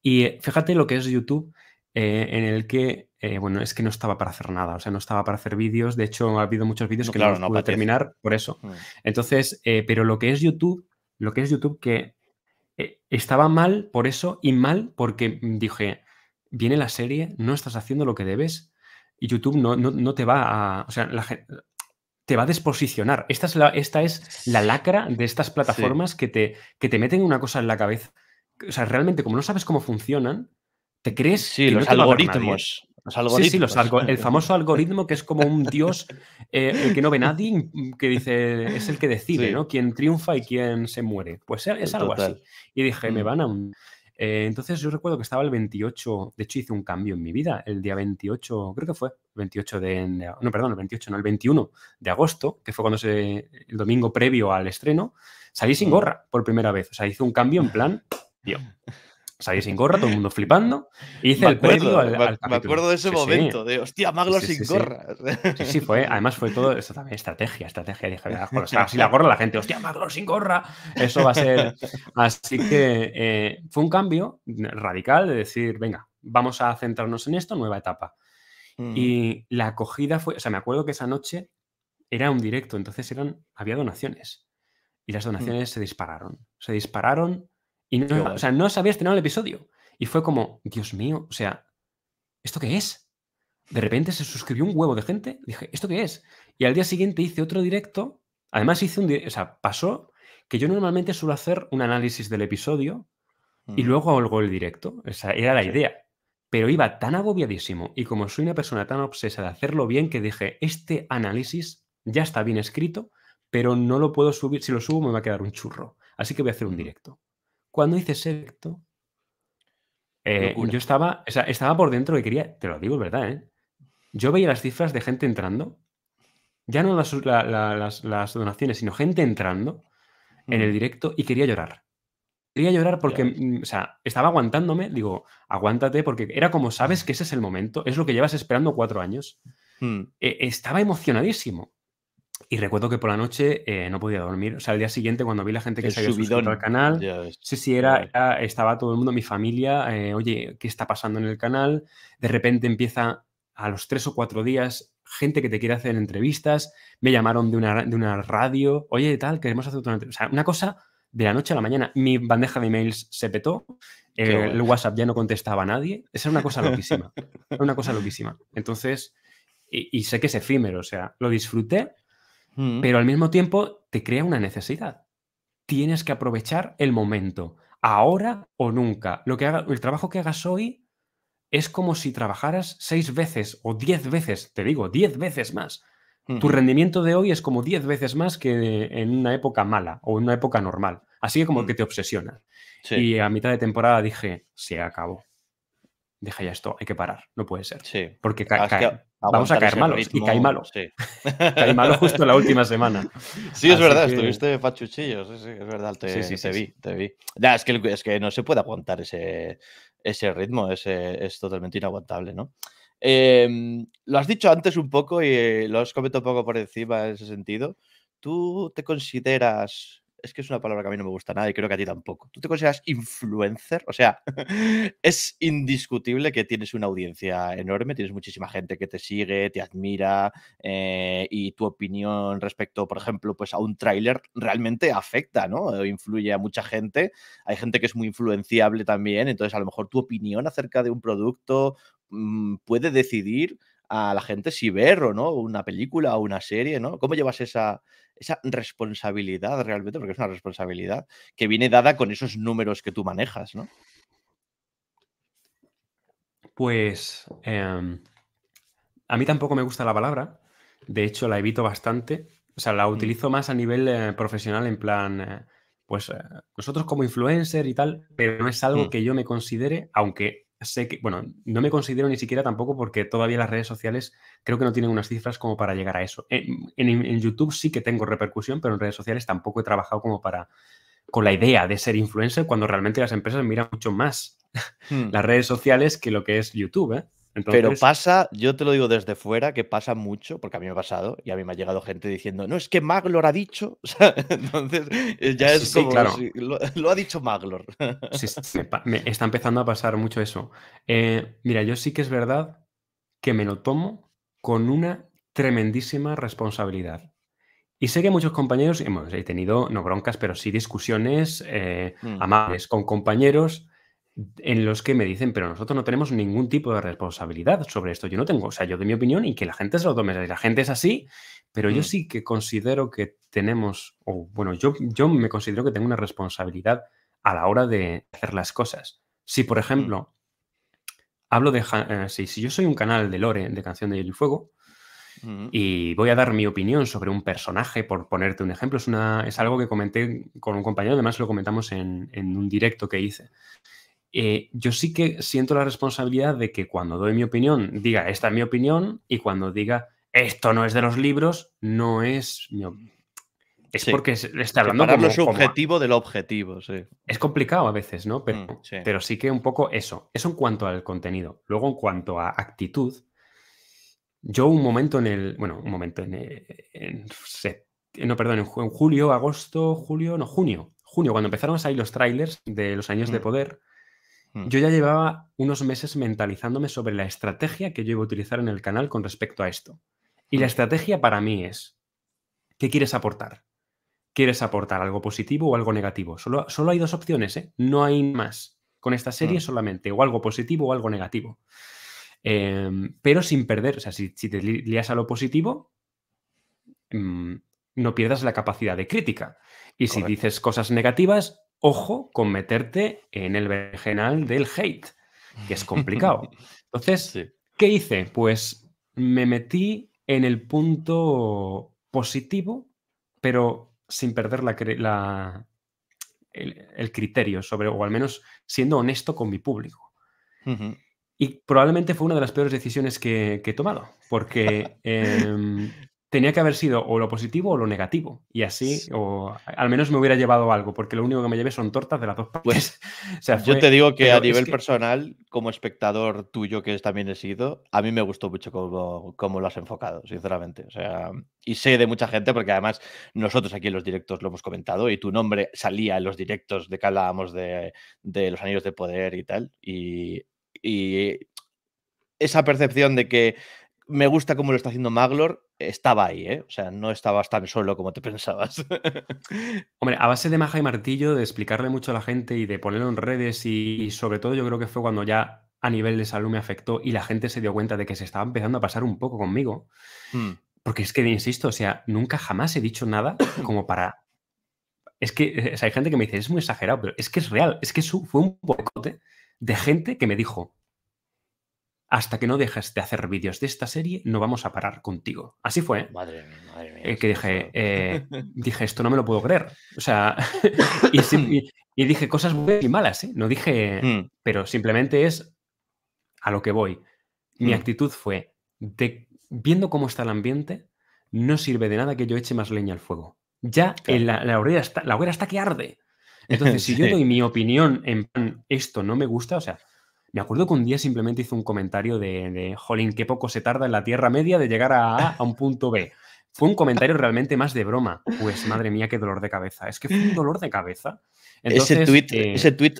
Y eh, fíjate lo que es YouTube, eh, en el que, eh, bueno, es que no estaba para hacer nada, o sea, no estaba para hacer vídeos. De hecho, ha habido muchos vídeos que no, los pude terminar por eso. Mm. Entonces, pero lo que es YouTube, lo que es YouTube que estaba mal por eso y mal porque dije, viene la serie, no estás haciendo lo que debes. Y YouTube no, no, no te va a. O sea, la, te va a desposicionar. Esta es la, esta es la lacra de estas plataformas que, te, que te meten una cosa en la cabeza. O sea, realmente, como no sabes cómo funcionan, te crees que los algoritmos. Los Sí, el famoso algoritmo que es como un dios eh, el que no ve nadie, que dice, es el que decide, ¿no? Quién triunfa y quién se muere. Pues es, eh, algo así. Y dije, me mm. van a... Eh, entonces yo recuerdo que estaba el 28, de hecho hice un cambio en mi vida, el día 28, creo que fue, 28 de, no, perdón, el 28, no, el 21 de agosto, que fue cuando se, el domingo previo al estreno, salí sin gorra por primera vez, o sea, hice un cambio en plan, tío, Salí sin gorra, todo el mundo flipando. Y hice el previo al, me, acuerdo de ese momento, de hostia, Maglo sin gorra. [laughs] Sí, sí, fue. Además, fue todo. Eso también estrategia, estrategia. Dije, si la gorra, la gente, hostia, Maglo sin gorra. Eso va a ser. [laughs] Así que eh, fue un cambio radical de decir, venga, vamos a centrarnos en esto, nueva etapa. Y mm. la acogida fue. O sea, me acuerdo que esa noche era un directo, entonces eran, había donaciones. Y las donaciones mm. se dispararon. Se dispararon y no, o sea, no había estrenado el episodio. Y fue como, Dios mío, o sea, ¿esto qué es? De repente se suscribió un huevo de gente. Dije, ¿esto qué es? Y al día siguiente hice otro directo. Además, hice un directo. O sea, pasó que yo normalmente suelo hacer un análisis del episodio y luego hago el directo. O era la idea. Pero iba tan agobiadísimo y como soy una persona tan obsesa de hacerlo bien que dije, este análisis ya está bien escrito, pero no lo puedo subir. Si lo subo me va a quedar un churro. Así que voy a hacer un directo cuando hice sexto, eh, yo estaba, o sea, estaba por dentro y quería, te lo digo, verdad, ¿eh? Yo veía las cifras de gente entrando, ya no las, donaciones, sino gente entrando en el mm. directo y quería llorar. Quería llorar porque, mm, o sea, estaba aguantándome, digo, aguántate, porque era como, mm. sabes que ese es el momento, es lo que llevas esperando cuatro años. E, estaba emocionadísimo. Y recuerdo que por la noche eh, no podía dormir. O sea, al día siguiente, cuando vi la gente que se había al canal, sí, sí, era, estaba todo el mundo, mi familia, eh, oye, ¿qué está pasando en el canal? De repente empieza a los tres o cuatro días gente que te quiere hacer entrevistas, me llamaron de una, de una radio, oye, tal, queremos hacer otra entrevista. O sea, una cosa de la noche a la mañana. Mi bandeja de emails se petó, el, WhatsApp ya no contestaba a nadie. Esa era una cosa loquísima. [laughs] una cosa loquísima. Entonces, y sé que es efímero, o sea, lo disfruté pero al mismo tiempo te crea una necesidad. Tienes que aprovechar el momento, ahora o nunca. Lo que el trabajo que hagas hoy es como si trabajaras seis veces o diez veces, te digo, diez veces más. Tu rendimiento de hoy es como diez veces más que en una época mala o en una época normal. Así que como que mm. te obsesiona. Y a mitad de temporada dije, se acabó deja ya esto, hay que parar, no puede ser. Sí. Porque ah, vamos a caer malos y cae malo. Sí. [laughs] malo justo la última semana. [laughs] Sí, es verdad, estuviste pachuchillo, sí, sí, es verdad, te, vi, te vi. es, que, que no se puede aguantar ese, ese ritmo, es totalmente inaguantable, ¿no? Em, lo has dicho antes un poco y lo has comentado un poco por encima en ese sentido. ¿Tú te consideras es que es una palabra que a mí no me gusta nada y creo que a ti tampoco. ¿Tú te consideras influencer? O sea, [laughs] es indiscutible que tienes una audiencia enorme, tienes muchísima gente que te sigue, te admira eh, y tu opinión respecto, por ejemplo, pues a un tráiler realmente afecta, ¿no? Influye a mucha gente. Hay gente que es muy influenciable también, entonces a lo mejor tu opinión acerca de un producto mm, puede decidir a la gente si ver o no una película o una serie, ¿no? ¿Cómo llevas esa, esa responsabilidad realmente, porque es una responsabilidad que viene dada con esos números que tú manejas, ¿no? Pues em, a mí tampoco me gusta la palabra, de hecho la evito bastante, o sea, la mm. utilizo más a nivel eh, profesional en plan, eh, pues eh, nosotros como influencer y tal, pero no es algo mm. que yo me considere, aunque sé que, bueno, no me considero ni siquiera tampoco porque todavía las redes sociales creo que no tienen unas cifras como para llegar a eso. En, YouTube sí que tengo repercusión, pero en redes sociales tampoco he trabajado como para con la idea de ser influencer cuando realmente las empresas miran mucho más hmm. las redes sociales que lo que es YouTube. ¿eh? Pero pasa, yo te lo digo desde fuera, que pasa mucho, porque a mí me ha pasado y a mí me ha llegado gente diciendo, no, es que Maglor ha dicho. [laughs] entonces, eh, ya eh, es como. claro. [laughs] lo, ha dicho Maglor. [laughs] está empezando a pasar mucho eso. Eh, mira, yo sí que es verdad que me lo tomo con una tremendísima responsabilidad. Y sé que muchos compañeros, hemos he tenido, no broncas, pero sí discusiones mm. amables con compañeros en los que me dicen, pero nosotros no tenemos ningún tipo de responsabilidad sobre esto. Yo no tengo, o sea, yo de mi opinión y que la gente se lo tome. La gente es así, pero yo mm. sí que considero que tenemos, o bueno, yo, yo me considero que tengo una responsabilidad a la hora de hacer las cosas. Si, por mm. ejemplo, hablo de, eh, si, yo soy un canal de Lore de Canción de Hielo y Fuego, mm. y voy a dar mi opinión sobre un personaje, por ponerte un ejemplo, es, una, es algo que comenté con un compañero, además lo comentamos en, en un directo que hice. Eh, yo sí que siento la responsabilidad de que cuando doy mi opinión, diga, esta es mi opinión, y cuando diga, esto no es de los libros, no es Es porque está hablando de como, hablo subjetivo del objetivo, sí. Es complicado a veces, ¿no? Pero, mm, sí. pero sí que un poco eso. Eso en cuanto al contenido. Luego, en cuanto a actitud, yo un momento en el... Bueno, un momento en... Eh, no, perdón, en julio, agosto, julio, no, junio. Junio, cuando empezaron a salir los trailers de Los Años de mm. Poder, Mm. Yo ya llevaba unos meses mentalizándome sobre la estrategia que yo iba a utilizar en el canal con respecto a esto. Y la mm. estrategia para mí es, ¿qué quieres aportar? ¿Quieres aportar algo positivo o algo negativo? Solo, hay dos opciones, ¿eh? No hay más. Con esta serie mm. solamente, o algo positivo o algo negativo. Em, pero sin perder, o sea, si, te lias a lo positivo, no pierdas la capacidad de crítica. Y si dices cosas negativas, ojo con meterte en el vergenal del hate, que es complicado. [laughs] Entonces, ¿qué hice? Pues me metí en el punto positivo, pero sin perder la, el, criterio sobre, o al menos siendo honesto con mi público. Y probablemente fue una de las peores decisiones que, he tomado, porque [laughs] em, tenía que haber sido o lo positivo o lo negativo. Y así, o al menos me hubiera llevado algo, porque lo único que me llevé son tortas de las dos partes. Pues, [laughs] o sea, yo te digo que a nivel personal, como espectador tuyo que también he sido, a mí me gustó mucho cómo, lo has enfocado, sinceramente. O sea, y sé de mucha gente, porque además nosotros aquí en los directos lo hemos comentado, y tu nombre salía en los directos de que hablábamos de, los anillos de poder y tal. Y, y esa percepción de que me gusta cómo lo está haciendo Maglor, estaba ahí, ¿eh? O sea, no estabas tan solo como te pensabas. [laughs] Hombre, a base de maja y martillo, de explicarle mucho a la gente y de ponerlo en redes y, sobre todo yo creo que fue cuando ya a nivel de salud me afectó y la gente se dio cuenta de que se estaba empezando a pasar un poco conmigo. Hmm. Porque es que, insisto, o sea, nunca jamás he dicho nada [coughs] como para... Es que eh, hay gente que me dice, es muy exagerado, pero es que es real, es que fue un boicote de gente que me dijo, hasta que no dejes de hacer vídeos de esta serie, no vamos a parar contigo. Así fue. ¿eh? Madre mía, madre mía. Eh, que dije, eh, [laughs] dije, esto no me lo puedo creer. O sea, [laughs] y, dije cosas buenas y malas, ¿eh? No dije, mm. pero simplemente es a lo que voy. Mi mm. actitud fue, viendo cómo está el ambiente, no sirve de nada que yo eche más leña al fuego. Ya en la, la, hoguera está, la que arde. [laughs] Entonces, si yo doy mi opinión en esto no me gusta, o sea, me acuerdo que un día simplemente hizo un comentario de, jolín, qué poco se tarda en la Tierra Media de llegar a un punto B. Fue un comentario realmente más de broma. Pues madre mía, qué dolor de cabeza. Es que fue un dolor de cabeza. ese, tweet, eh,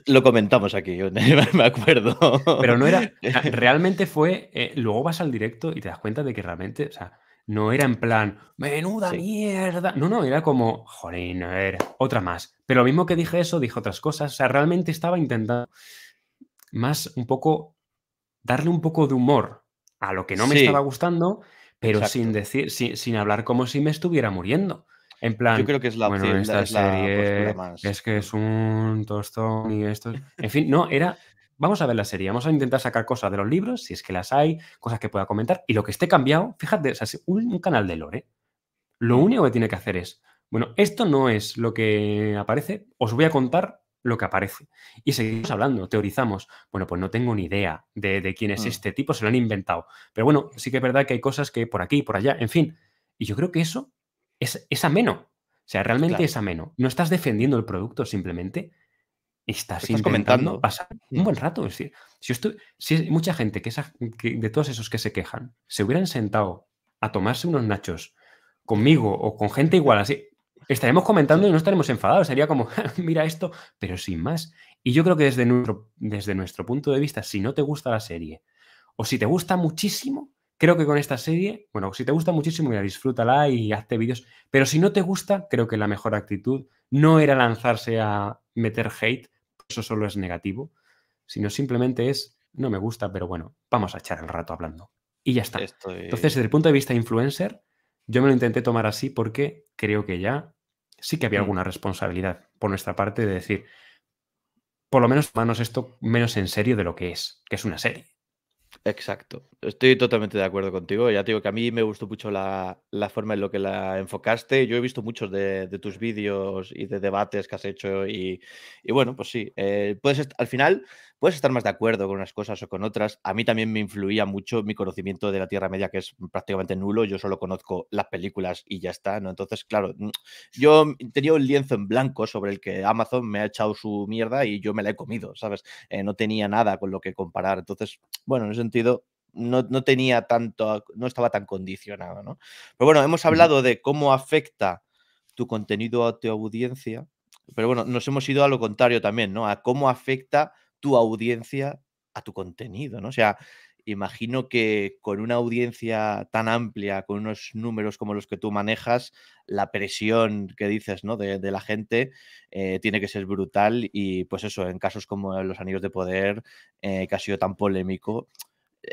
lo comentamos aquí, [laughs] yo me acuerdo. Pero no era. Realmente fue. Eh, luego vas al directo y te das cuenta de que realmente. O sea, no era en plan, menuda mierda. No, no, era como, jolín, a otra más. Pero lo mismo que dije eso, dijo otras cosas. O sea, realmente estaba intentando más un poco, darle un poco de humor a lo que no me estaba gustando, pero sin decir, sin, hablar como si me estuviera muriendo. En plan, yo creo que es la bueno, esta es que es mm. un tostón y esto. En fin, no, era. Vamos a ver la serie, vamos a intentar sacar cosas de los libros, si es que las hay, cosas que pueda comentar, y lo que esté cambiado, fíjate, es un canal de lore, lo mm. único que tiene que hacer es, bueno, esto no es lo que aparece, os voy a contar lo que aparece. Y seguimos hablando, teorizamos. Bueno, pues no tengo ni idea de, quién es mm. este tipo, se lo han inventado. Pero bueno, sí que es verdad que hay cosas que por aquí, por allá, en fin. Y yo creo que eso es, ameno. O sea, realmente es ameno. No estás defendiendo el producto simplemente, estás, estás comentando. pasar un mm. buen rato. Es decir, si, si mucha gente que, esa, que de todos esos que se quejan se hubieran sentado a tomarse unos nachos conmigo o con gente igual así, estaremos comentando y no estaremos enfadados. Sería como, [laughs] mira esto, pero sin más. Y yo creo que desde nuestro, desde nuestro punto de vista, si no te gusta la serie o si te gusta muchísimo, creo que con esta serie, bueno, si te gusta muchísimo, mira, disfrútala y hazte vídeos. Pero si no te gusta, creo que la mejor actitud no era lanzarse a meter hate, eso solo es negativo, sino simplemente es, no me gusta, pero bueno, vamos a echar el rato hablando. Y ya está. Entonces, desde el punto de vista influencer, yo me lo intenté tomar así porque creo que ya sí que había mm. alguna responsabilidad por nuestra parte de decir, por lo menos tomarnos esto menos en serio de lo que es, que es una serie. Exacto, estoy totalmente de acuerdo contigo. Ya te digo que a mí me gustó mucho la, forma en lo que la enfocaste. Yo he visto muchos de, tus vídeos y de debates que has hecho y, bueno, pues sí, eh, puedes al final Puedes estar más de acuerdo con unas cosas o con otras. A mí también me influía mucho mi conocimiento de la Tierra Media, que es prácticamente nulo. Yo solo conozco las películas y ya está, ¿no? Entonces, claro, mm, yo tenía un lienzo en blanco sobre el que Amazon me ha echado su mierda y yo me la he comido, ¿sabes? Eh, no tenía nada con lo que comparar. Entonces, bueno, en ese sentido, no, no, tenía tanto, no estaba tan condicionado, ¿no? Pero bueno, hemos hablado de cómo afecta tu contenido a tu audiencia, pero bueno, nos hemos ido a lo contrario también, ¿no? A cómo afecta tu audiencia a tu contenido, ¿no? O sea, imagino que con una audiencia tan amplia, con unos números como los que tú manejas, la presión que dices ¿no? de, la gente eh, tiene que ser brutal y pues eso, en casos como los anillos de poder, eh, que ha sido tan polémico,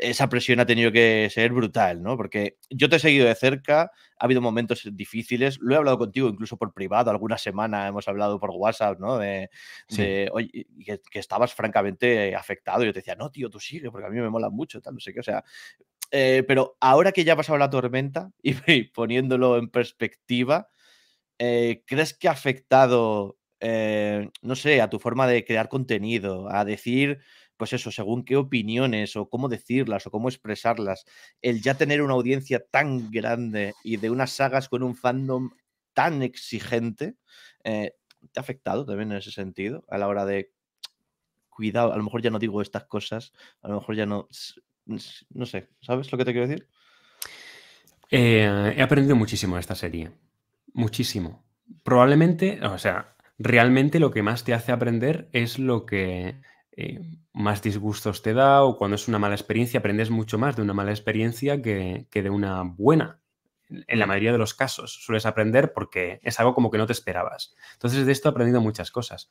esa presión ha tenido que ser brutal, ¿no? Porque yo te he seguido de cerca, ha habido momentos difíciles, lo he hablado contigo incluso por privado, alguna semana hemos hablado por WhatsApp, ¿no? De, que, estabas francamente afectado. Yo te decía, no, tío, tú sigue, porque a mí me mola mucho, tal, no sé qué, o sea. Eh, pero ahora que ya ha pasado la tormenta [laughs] y, poniéndolo en perspectiva, eh, ¿crees que ha afectado, eh, no sé, a tu forma de crear contenido, a decir pues eso, según qué opiniones o cómo decirlas o cómo expresarlas, el ya tener una audiencia tan grande y de unas sagas con un fandom tan exigente, eh, ¿te ha afectado también en ese sentido a la hora de, cuidado, a lo mejor ya no digo estas cosas, a lo mejor ya no, no sé, ¿sabes lo que te quiero decir? Eh, he aprendido muchísimo de esta serie, muchísimo. Probablemente, o sea, realmente lo que más te hace aprender es lo que eh, más disgustos te da o cuando es una mala experiencia, aprendes mucho más de una mala experiencia que, de una buena. En la mayoría de los casos sueles aprender porque es algo como que no te esperabas. Entonces de esto he aprendido muchas cosas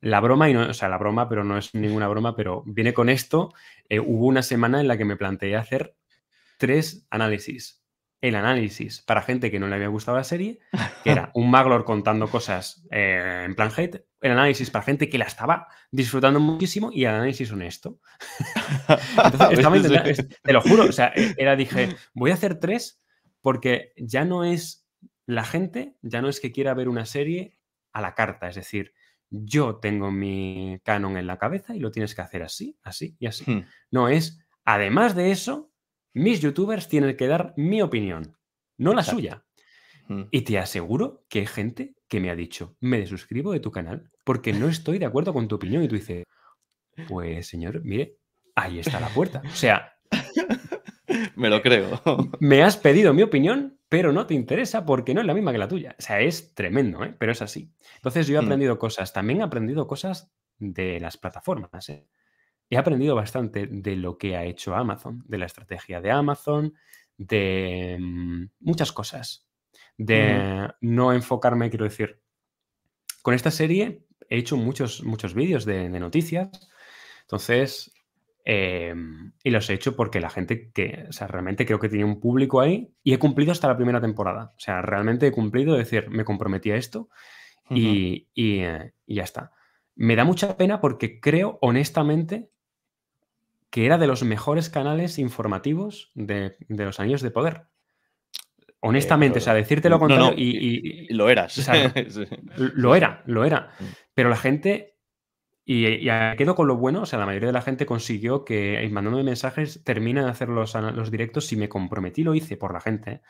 la broma, y o sea, la broma, pero no es ninguna broma, pero viene con esto. Eh, hubo una semana en la que me planteé hacer tres análisis. El análisis para gente que no le había gustado la serie, que era [laughs] un Maglor contando cosas eh, en plan hate, el análisis para gente que la estaba disfrutando muchísimo y el análisis honesto. [laughs] te lo juro, o sea, e-, era dije, voy a hacer tres porque ya no es la gente, ya no es que quiera ver una serie a la carta, es decir, yo tengo mi canon en la cabeza y lo tienes que hacer así, así y así. Hmm. No es, además de eso, mis youtubers tienen que dar mi opinión, no la suya. Mm. Y te aseguro que hay gente que me ha dicho, me desuscribo de tu canal porque no estoy de acuerdo con tu opinión. Y tú dices, pues señor, mire, ahí está la puerta. O sea... [laughs] me lo creo. me has pedido mi opinión, pero no te interesa porque no es la misma que la tuya. O sea, es tremendo, ¿eh? pero es así. Entonces yo he mm. aprendido cosas, también he aprendido cosas de las plataformas. ¿eh? He aprendido bastante de lo que ha hecho Amazon, de la estrategia de Amazon, de mm, muchas cosas. Mm. de no enfocarme, quiero decir. Con esta serie he hecho muchos, muchos vídeos de, noticias. Entonces, eh, y los he hecho porque la gente que, o sea, realmente creo que tiene un público ahí y he cumplido hasta la primera temporada. O sea, realmente he cumplido, es decir, me comprometí a esto y, eh, ya está. Me da mucha pena porque creo, honestamente, que era de los mejores canales informativos de, de los años de poder. Honestamente, eh, o sea, decírtelo lo contrario y, Lo eras. [laughs] Lo era, lo era. Mm. Pero la gente. Y, quedo con lo bueno, o sea, la mayoría de la gente consiguió que mandándome mensajes termina de hacer los, directos. Si me comprometí, lo hice por la gente.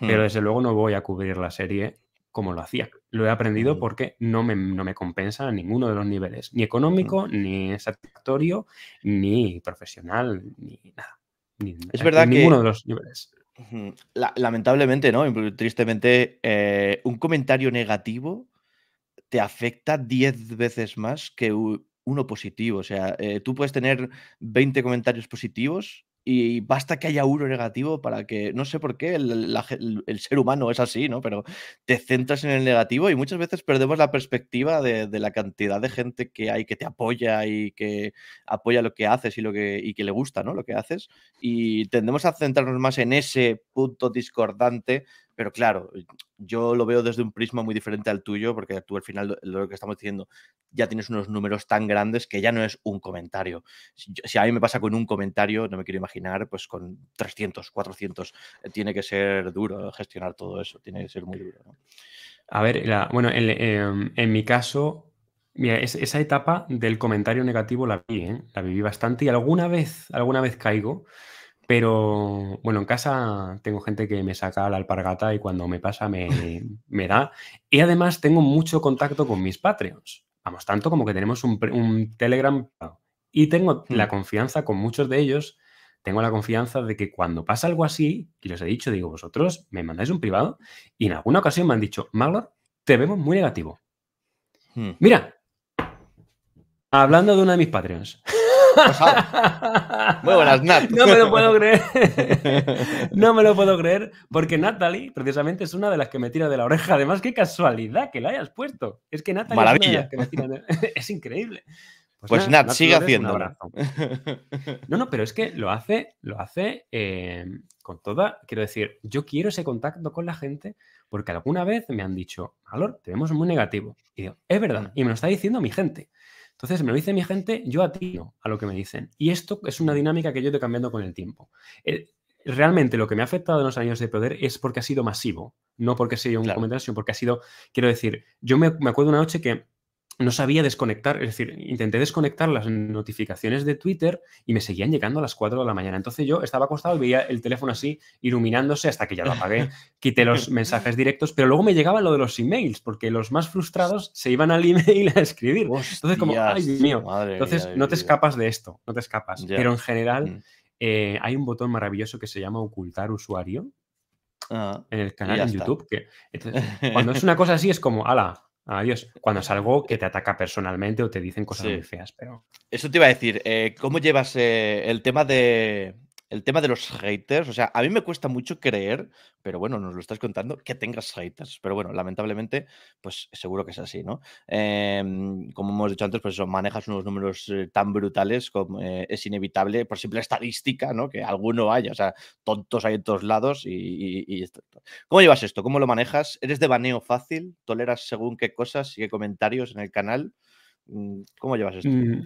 Mm. Pero desde luego no voy a cubrir la serie como lo hacía. Lo he aprendido mm. porque no me, no me compensa a ninguno de los niveles, ni económico, ni satisfactorio, ni profesional, ni nada. es verdad ninguno de los niveles lamentablemente, ¿no? Tristemente, eh, un comentario negativo te afecta 10 veces más que uno positivo. O sea, eh, tú puedes tener 20 comentarios positivos y basta que haya uno negativo para que, no sé por qué, el, ser humano es así, ¿no? Pero te centras en el negativo y muchas veces perdemos la perspectiva de, la cantidad de gente que hay que te apoya y que apoya lo que haces y, lo que, y que le gusta, ¿no? Lo que haces. Y tendemos a centrarnos más en ese punto discordante pero claro, eh, yo lo veo desde un prisma muy diferente al tuyo, porque tú al final lo, que estamos diciendo, ya tienes unos números tan grandes que ya no es un comentario. Si, a mí me pasa con un comentario, no me quiero imaginar, pues con 300, 400, eh, tiene que ser duro gestionar todo eso, tiene que ser muy duro. A ver, bueno, em, en, mi caso, esa etapa del comentario negativo la vi, ¿eh? la viví bastante y alguna vez, alguna vez caigo, pero bueno, en casa tengo gente que me saca la alpargata y cuando me pasa me, [laughs] da. Y además tengo mucho contacto con mis Patreons. Vamos, tanto como que tenemos un, un Telegram. Y tengo hmm. la confianza con muchos de ellos, tengo la confianza de que cuando pasa algo así, y les he dicho, digo, vosotros me mandáis un privado y en alguna ocasión me han dicho, Maglor, te vemos muy negativo. Hmm. Mira, hablando de uno de mis Patreons. [laughs] No me lo puedo creer. [laughs] No me lo puedo creer, porque Natalie, precisamente, es una de las que me tira de la oreja. Además, qué casualidad que la hayas puesto. Es que Natalie es una de las que me tira de... [laughs] Es increíble. Pues, Nat, sigue haciendo. No, no, pero es que lo hace, lo hace em, con toda. Quiero decir, yo quiero ese contacto con la gente porque alguna vez me han dicho, Alor, tenemos muy negativo. Y digo, es verdad, mm. y me lo está diciendo mi gente. Entonces, me lo dice mi gente, yo atino a lo que me dicen. Y esto es una dinámica que yo estoy cambiando con el tiempo. Eh, realmente lo que me ha afectado en los años de poder es porque ha sido masivo, no porque sea un comentario, sino porque ha sido, quiero decir, yo me, me acuerdo una noche que no sabía desconectar, es decir, intenté desconectar las notificaciones de Twitter y me seguían llegando a las 4 de la mañana. Entonces yo estaba acostado y veía el teléfono así iluminándose hasta que ya lo apagué, [laughs] quité los mensajes directos, pero luego me llegaban lo de los emails, porque los más frustrados se iban al email a escribir. Entonces como, ay Dios mío, entonces no te escapas de esto, no te escapas. Pero en general mm. eh, hay un botón maravilloso que se llama ocultar usuario. Ah, en el canal en YouTube. Que, [laughs] cuando es una cosa así es como, ala, Adiós. Cuando es algo que te ataca personalmente o te dicen cosas muy feas, pero. Eso te iba a decir, eh, ¿cómo llevas eh, el tema de, el tema de los haters, o sea, a mí me cuesta mucho creer, pero bueno, nos lo estás contando, que tengas haters. Pero bueno, lamentablemente, pues seguro que es así, ¿no? Em, como hemos dicho antes, pues eso, manejas unos números eh, tan brutales, como, eh, es inevitable, por simple estadística, ¿no? Que alguno haya, o sea, tontos hay en todos lados y, ¿Cómo llevas esto? ¿Cómo lo manejas? ¿Eres de baneo fácil? ¿Toleras según qué cosas y qué comentarios en el canal? Mm, ¿Cómo llevas esto? Mm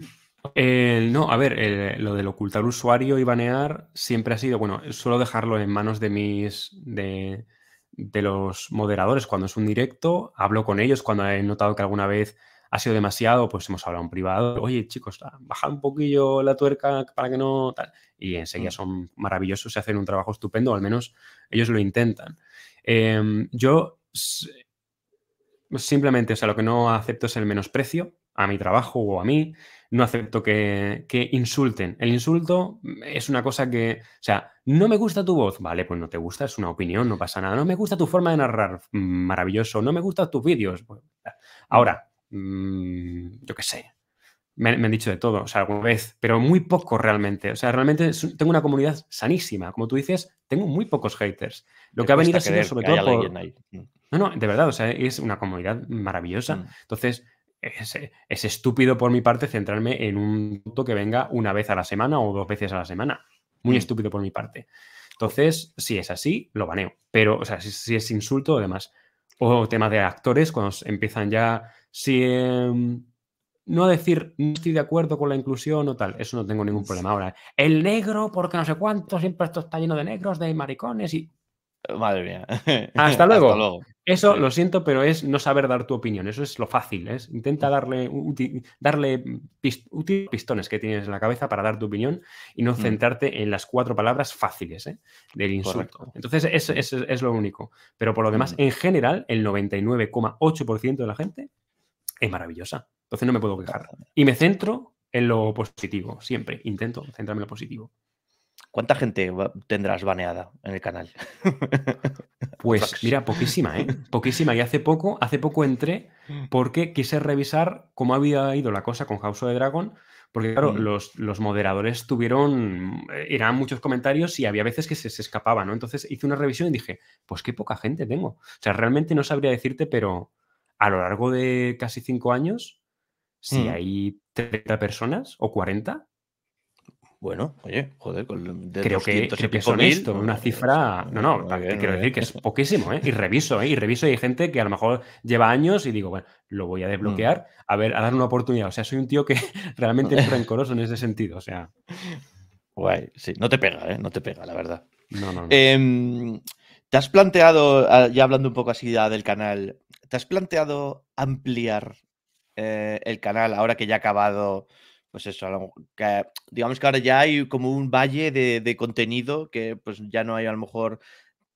no, a ver, lo del ocultar usuario y banear siempre ha sido, bueno, suelo dejarlo en manos de mis, de, de, los moderadores cuando es un directo, hablo con ellos cuando he notado que alguna vez ha sido demasiado, pues hemos hablado en privado, oye chicos, ah, baja un poquillo la tuerca para que no tal, y enseguida mm. son maravillosos y hacen un trabajo estupendo, al menos ellos lo intentan. Em, yo simplemente, o sea, lo que no acepto es el menosprecio, a mi trabajo o a mí. No acepto que, insulten. El insulto mm, es una cosa que, o sea, no me gusta tu voz. Vale, pues no te gusta, es una opinión, no pasa nada. No me gusta tu forma de narrar, mm, maravilloso. No me gustan tus vídeos. Pues, Ahora, mm, yo qué sé. Me, han dicho de todo, o sea, alguna vez, pero muy poco realmente. O sea, realmente tengo una comunidad sanísima. Como tú dices, tengo muy pocos haters. Lo que ha venido ha sido sobre todo No, no, de verdad, o sea, es una comunidad maravillosa. Entonces, es, estúpido por mi parte centrarme en un punto que venga una vez a la semana o dos veces a la semana. Muy mm. estúpido por mi parte. Entonces, si es así, lo baneo. Pero, o sea, si, es insulto, además. O tema de actores, cuando empiezan ya, si em, no decir no estoy de acuerdo con la inclusión o tal, eso no tengo ningún problema. Ahora, el negro, porque no sé cuánto, siempre esto está lleno de negros, de maricones y Madre mía. Hasta [laughs] luego. Eso lo siento, pero es no saber dar tu opinión. Eso es lo fácil. ¿eh? Intenta darle, darle pistones que tienes en la cabeza para dar tu opinión y no mm. centrarte en las cuatro palabras fáciles ¿eh? del insulto. Entonces, es lo único. Pero por lo demás, mm. en general, el 99,8% de la gente es maravillosa. Entonces, no me puedo quejar. Y me centro en lo positivo, siempre. Intento centrarme en lo positivo. ¿Cuánta gente tendrás baneada en el canal? [laughs] Pues mira, poquísima, ¿eh? [laughs] Poquísima. Y hace poco, hace poco entré mm. porque quise revisar cómo había ido la cosa con House of the Dragon. Porque claro, mm. los, moderadores tuvieron, eh, eran muchos comentarios y había veces que se, se escapaban, ¿no? Entonces hice una revisión y dije, pues qué poca gente tengo. O sea, realmente no sabría decirte, pero a lo largo de casi cinco años, si mm. hay 30 personas o 40, bueno, oye, joder, con de creo que, creo que son esto, una cifra. No, no, quiero decir que es poquísimo, ¿eh? Y reviso, ¿eh? Y reviso, y hay gente que a lo mejor lleva años y digo, bueno, lo voy a mm. desbloquear, a ver, a dar una oportunidad. O sea, soy un tío que [laughs] realmente es [laughs] rencoroso en ese sentido, o sea. Guay, sí, no te pega, ¿eh? No te pega, la verdad. No, no, no. Em, ¿Te has planteado, ah, ya hablando un poco así del canal, ¿te has planteado ampliar eh, el canal ahora que ya ha acabado? pues eso, que, digamos que ahora ya hay como un valle de, contenido que pues ya no hay a lo mejor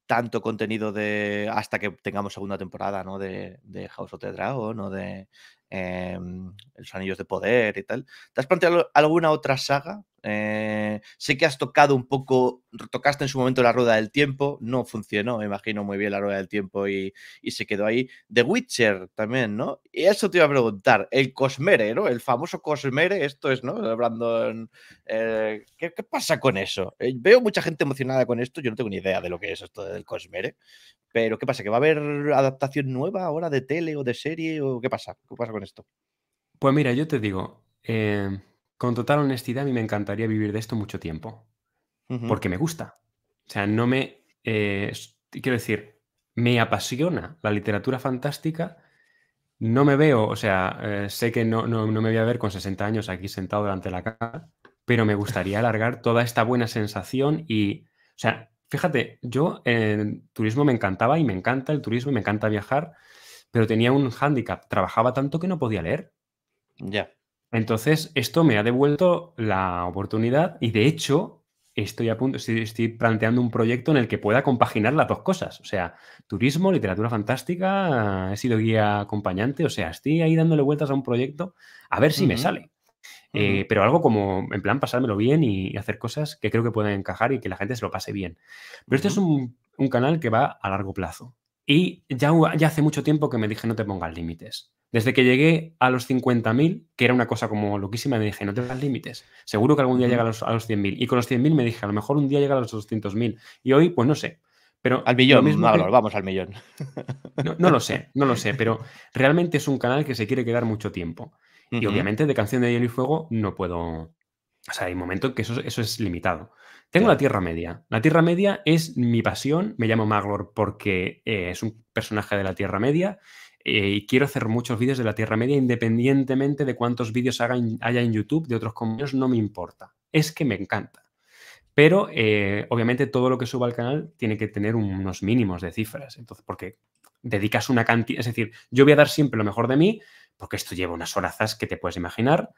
tanto contenido de hasta que tengamos segunda temporada, ¿no? De, House of the Dragon o de em, Los Anillos de Poder y tal. ¿Te has planteado alguna otra saga eh, sé que has tocado un poco, tocaste en su momento la rueda del tiempo, no funcionó, me imagino muy bien la rueda del tiempo y, se quedó ahí. The Witcher también, ¿no? Y eso te iba a preguntar, el Cosmere, ¿no? El famoso Cosmere, esto es, ¿no? Brandon, eh, ¿qué, pasa con eso? Eh, veo mucha gente emocionada con esto, yo no tengo ni idea de lo que es esto del Cosmere, pero ¿qué pasa? ¿Que va a haber adaptación nueva ahora de tele o de serie o qué pasa? ¿Qué pasa con esto? Pues mira, yo te digo, eh, con total honestidad, a mí me encantaría vivir de esto mucho tiempo, porque me gusta. O sea, no me... Eh, quiero decir, me apasiona la literatura fantástica. No me veo, o sea, eh, sé que no, me voy a ver con 60 años aquí sentado delante de la cara, pero me gustaría alargar toda esta buena sensación y, o sea, fíjate, yo en turismo me encantaba y me encanta el turismo, me encanta viajar, pero tenía un hándicap, trabajaba tanto que no podía leer. Ya. Entonces, esto me ha devuelto la oportunidad y de hecho estoy a punto, estoy, planteando un proyecto en el que pueda compaginar las dos cosas. O sea, turismo, literatura fantástica, he sido guía acompañante, o sea, estoy ahí dándole vueltas a un proyecto a ver si me sale. Eh, pero algo como, en plan, pasármelo bien y, hacer cosas que creo que puedan encajar y que la gente se lo pase bien. Pero este es un, canal que va a largo plazo. Y ya, ya hace mucho tiempo que me dije no te pongas límites. Desde que llegué a los 50.000, que era una cosa como loquísima, me dije, no te das límites. Seguro que algún día llega a los, a los 100.000. Y con los 100.000 me dije, a lo mejor un día llega a los 200.000. Y hoy, pues no sé. Pero al millón, mismo vamos al millón. No, lo sé, no lo sé, pero realmente es un canal que se quiere quedar mucho tiempo. Y obviamente de Canción de Hielo y Fuego no puedo... O sea, hay momentos que eso, eso es limitado. Tengo la Tierra Media. La Tierra Media es mi pasión. Me llamo Maglor porque eh, es un personaje de la Tierra Media eh, y quiero hacer muchos vídeos de la Tierra Media independientemente de cuántos vídeos haya en YouTube de otros compañeros, no me importa. Es que me encanta. Pero eh, obviamente todo lo que suba al canal tiene que tener unos mínimos de cifras. Entonces, porque dedicas una cantidad, es decir, yo voy a dar siempre lo mejor de mí, porque esto lleva unas horazas que te puedes imaginar,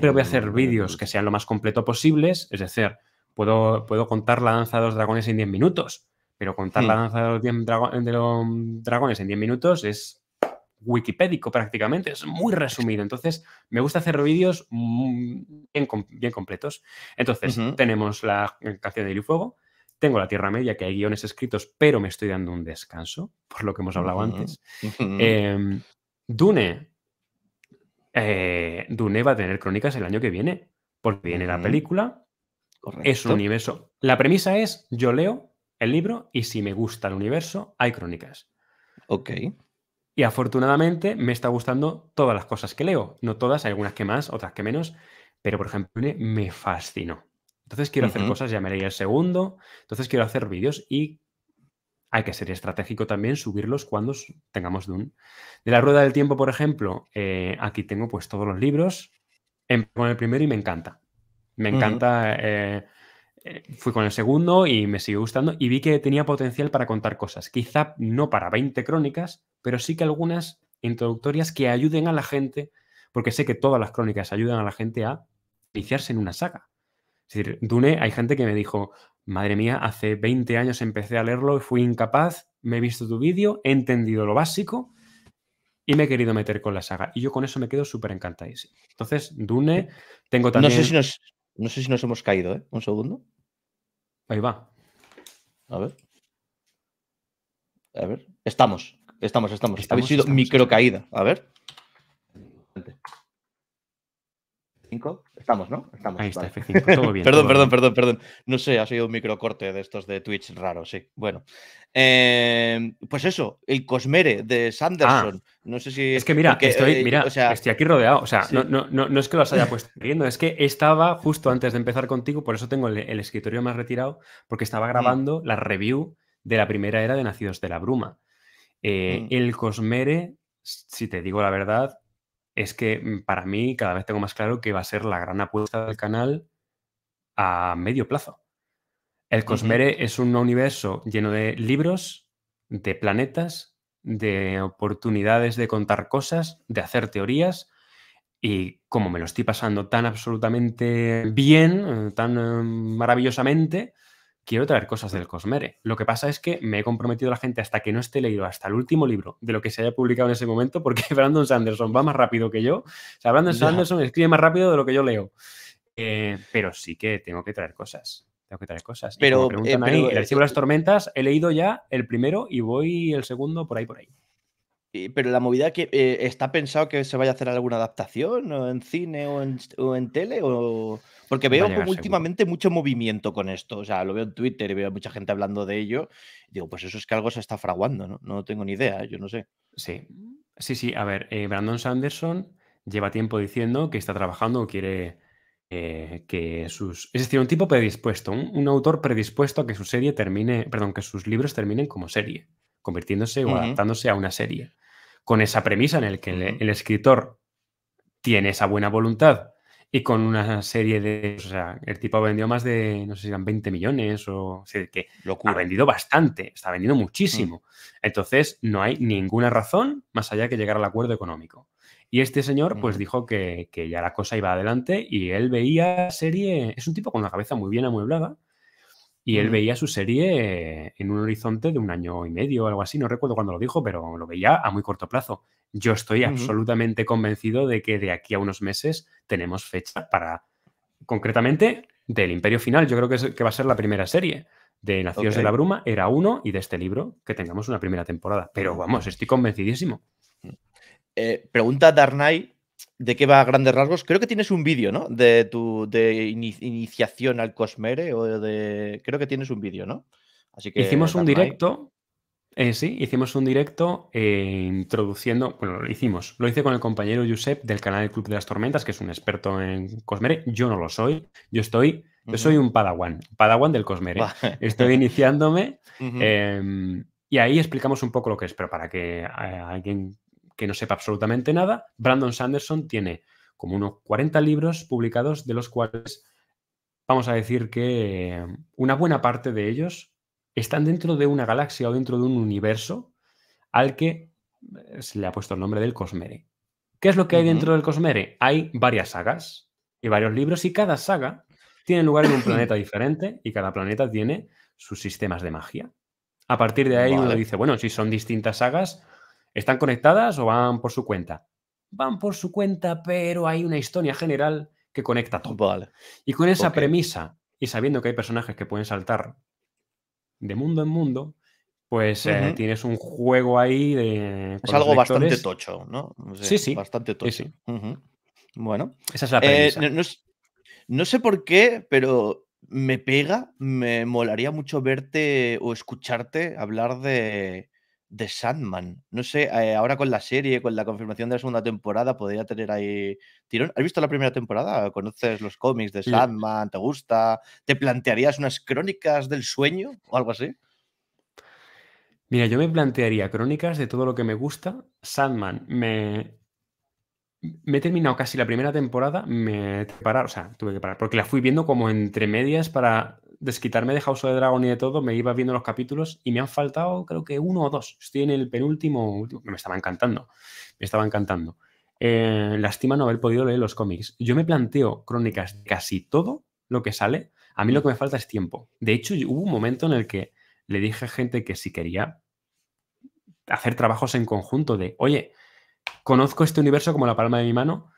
pero voy a hacer vídeos que sean lo más completo posibles, es decir, puedo, puedo contar la danza de los dragones en 10 minutos, pero contar hmm. la danza de los, de los dragones en 10 minutos es wikipédico prácticamente, es muy resumido. Entonces, me gusta hacer vídeos bien, completos. Entonces, tenemos la canción de Hilo Fuego, tengo la Tierra Media, que hay guiones escritos, pero me estoy dando un descanso, por lo que hemos hablado antes. Em, Dune. Eh, Dune va a tener crónicas el año que viene, porque viene la película, es un universo. La premisa es, yo leo el libro y si me gusta el universo, hay crónicas. Ok. Y afortunadamente me está gustando todas las cosas que leo. No todas, hay algunas que más, otras que menos, pero por ejemplo me fascinó. Entonces quiero hacer cosas, ya me leí el segundo, entonces quiero hacer vídeos y hay que ser estratégico también subirlos cuando tengamos un De la rueda del tiempo, por ejemplo, eh, aquí tengo pues todos los libros, en, con el primero y me encanta. Me encanta eh, fui con el segundo y me siguió gustando y vi que tenía potencial para contar cosas. Quizá no para 20 crónicas, pero sí que algunas introductorias que ayuden a la gente, porque sé que todas las crónicas ayudan a la gente a iniciarse en una saga. Es decir, Dune, hay gente que me dijo, madre mía, hace 20 años empecé a leerlo y fui incapaz, me he visto tu vídeo, he entendido lo básico y me he querido meter con la saga. Y yo con eso me quedo súper encantadísimo. Entonces, Dune, tengo también... No sé si nos, no sé si nos hemos caído, ¿eh? Un segundo. Ahí va. A ver. A ver. Estamos. Estamos, estamos. Habéis sido microcaída. A ver. Estamos, ¿no? Estamos. Ahí está, F5. Todo bien. [laughs] perdón, perdón, perdón, perdón. No sé, ha sido un micro corte de estos de Twitch raro, sí. Bueno. Em, pues eso, el Cosmere de Sanderson. Ah, no sé si. Es que mira, porque, estoy, eh, estoy aquí rodeado. O sea, no, es que los haya puesto riendo, es que estaba justo antes de empezar contigo, por eso tengo el, escritorio más retirado, porque estaba mm. grabando la review de la primera era de Nacidos de la Bruma. Eh, mm. El Cosmere, si te digo la verdad, es que mm, para mí cada vez tengo más claro que va a ser la gran apuesta del canal a medio plazo. El Cosmere es un universo lleno de libros, de planetas, de oportunidades de contar cosas, de hacer teorías. Y como me lo estoy pasando tan absolutamente bien, eh, tan em, maravillosamente, quiero traer cosas del Cosmere. Lo que pasa es que me he comprometido a la gente hasta que no esté leído hasta el último libro de lo que se haya publicado en ese momento, porque [laughs] Brandon Sanderson va más rápido que yo. O sea, Brandon Sanderson escribe más rápido de lo que yo leo. Eh, pero sí que tengo que traer cosas. Tengo que traer cosas. Pero, me eh, preguntan el archivo de eh, las tormentas, he leído ya el primero y voy el segundo por ahí, por ahí. Pero la movida que está pensado que se vaya a hacer alguna adaptación o en cine o en, o en tele o... Porque veo como últimamente mucho movimiento con esto. O sea, lo veo en Twitter y veo mucha gente hablando de ello. digo, pues eso es que algo se está fraguando, ¿no? No tengo ni idea, ¿eh? yo no sé. Sí, sí, sí. A ver, eh, Brandon Sanderson lleva tiempo diciendo que está trabajando o quiere eh, que sus... Es decir, un tipo predispuesto, un, autor predispuesto a que su serie termine, perdón, que sus libros terminen como serie, convirtiéndose o adaptándose a una serie. Con esa premisa en el que el escritor tiene esa buena voluntad y con una serie de. O sea, el tipo vendió más de, no sé si eran 20 millones o. sé que ha vendido bastante, está vendiendo muchísimo. Mm. Entonces, no hay ninguna razón más allá que llegar al acuerdo económico. Y este señor, pues mm. dijo que, ya la cosa iba adelante y él veía serie. Es un tipo con la cabeza muy bien amueblada. Y él mm. veía su serie en un horizonte de un año y medio o algo así, no recuerdo cuándo lo dijo, pero lo veía a muy corto plazo. Yo estoy absolutamente convencido de que de aquí a unos meses tenemos fecha para, concretamente, del Imperio Final. Yo creo que, que va a ser la primera serie de Nacidos de la Bruma, era uno, y de este libro, que tengamos una primera temporada. Pero vamos, estoy convencidísimo. Eh, pregunta Darnay de qué va a grandes rasgos. Creo que tienes un vídeo, ¿no? De tu de iniciación al Cosmere o de. Creo que tienes un vídeo, ¿no? Así que. Hicimos un directo eh, sí, hicimos un directo eh, introduciendo, bueno, lo hicimos, lo hice con el compañero Josep del canal del Club de las Tormentas, que es un experto en Cosmere. Yo no lo soy, yo estoy, yo soy un padawan, padawan del Cosmere. Estoy iniciándome em, y ahí explicamos un poco lo que es, pero para que eh, alguien que no sepa absolutamente nada, Brandon Sanderson tiene como unos 40 libros publicados, de los cuales vamos a decir que em, una buena parte de ellos están dentro de una galaxia o dentro de un universo al que eh, se le ha puesto el nombre del Cosmere. ¿Qué es lo que hay dentro del Cosmere? Hay varias sagas y varios libros y cada saga tiene lugar en un [clears throat] planeta diferente y cada planeta tiene sus sistemas de magia. A partir de ahí uno dice, bueno, si son distintas sagas, ¿están conectadas o van por su cuenta? Van por su cuenta, pero hay una historia general que conecta todo. Y con esa premisa y sabiendo que hay personajes que pueden saltar de mundo en mundo, pues eh, tienes un juego ahí de... Es algo bastante tocho, ¿no? sí, sí. Bastante tocho. Bueno. Esa es la eh, premisa. no sé por qué, pero me pega, me molaría mucho verte o escucharte hablar de de Sandman. No sé, eh, ahora con la serie, con la confirmación de la segunda temporada, podría tener ahí tirón. ¿Has visto la primera temporada? ¿Conoces los cómics de Sandman? ¿Te gusta? ¿Te plantearías unas crónicas del sueño o algo así? Mira, yo me plantearía crónicas de todo lo que me gusta. Sandman me, me he terminado casi la primera temporada, me parado, o sea, tuve que parar, porque la fui viendo como entre medias para desquitarme de House of the Dragon y de todo, me iba viendo los capítulos y me han faltado creo que uno o dos. Estoy en el penúltimo, me estaba encantando, me estaba encantando. Eh, lástima no haber podido leer los cómics. Yo me planteo crónicas casi todo lo que sale. A mí lo que me falta es tiempo. De hecho, hubo un momento en el que le dije a gente que si quería hacer trabajos en conjunto de, oye, conozco este universo como la palma de mi mano.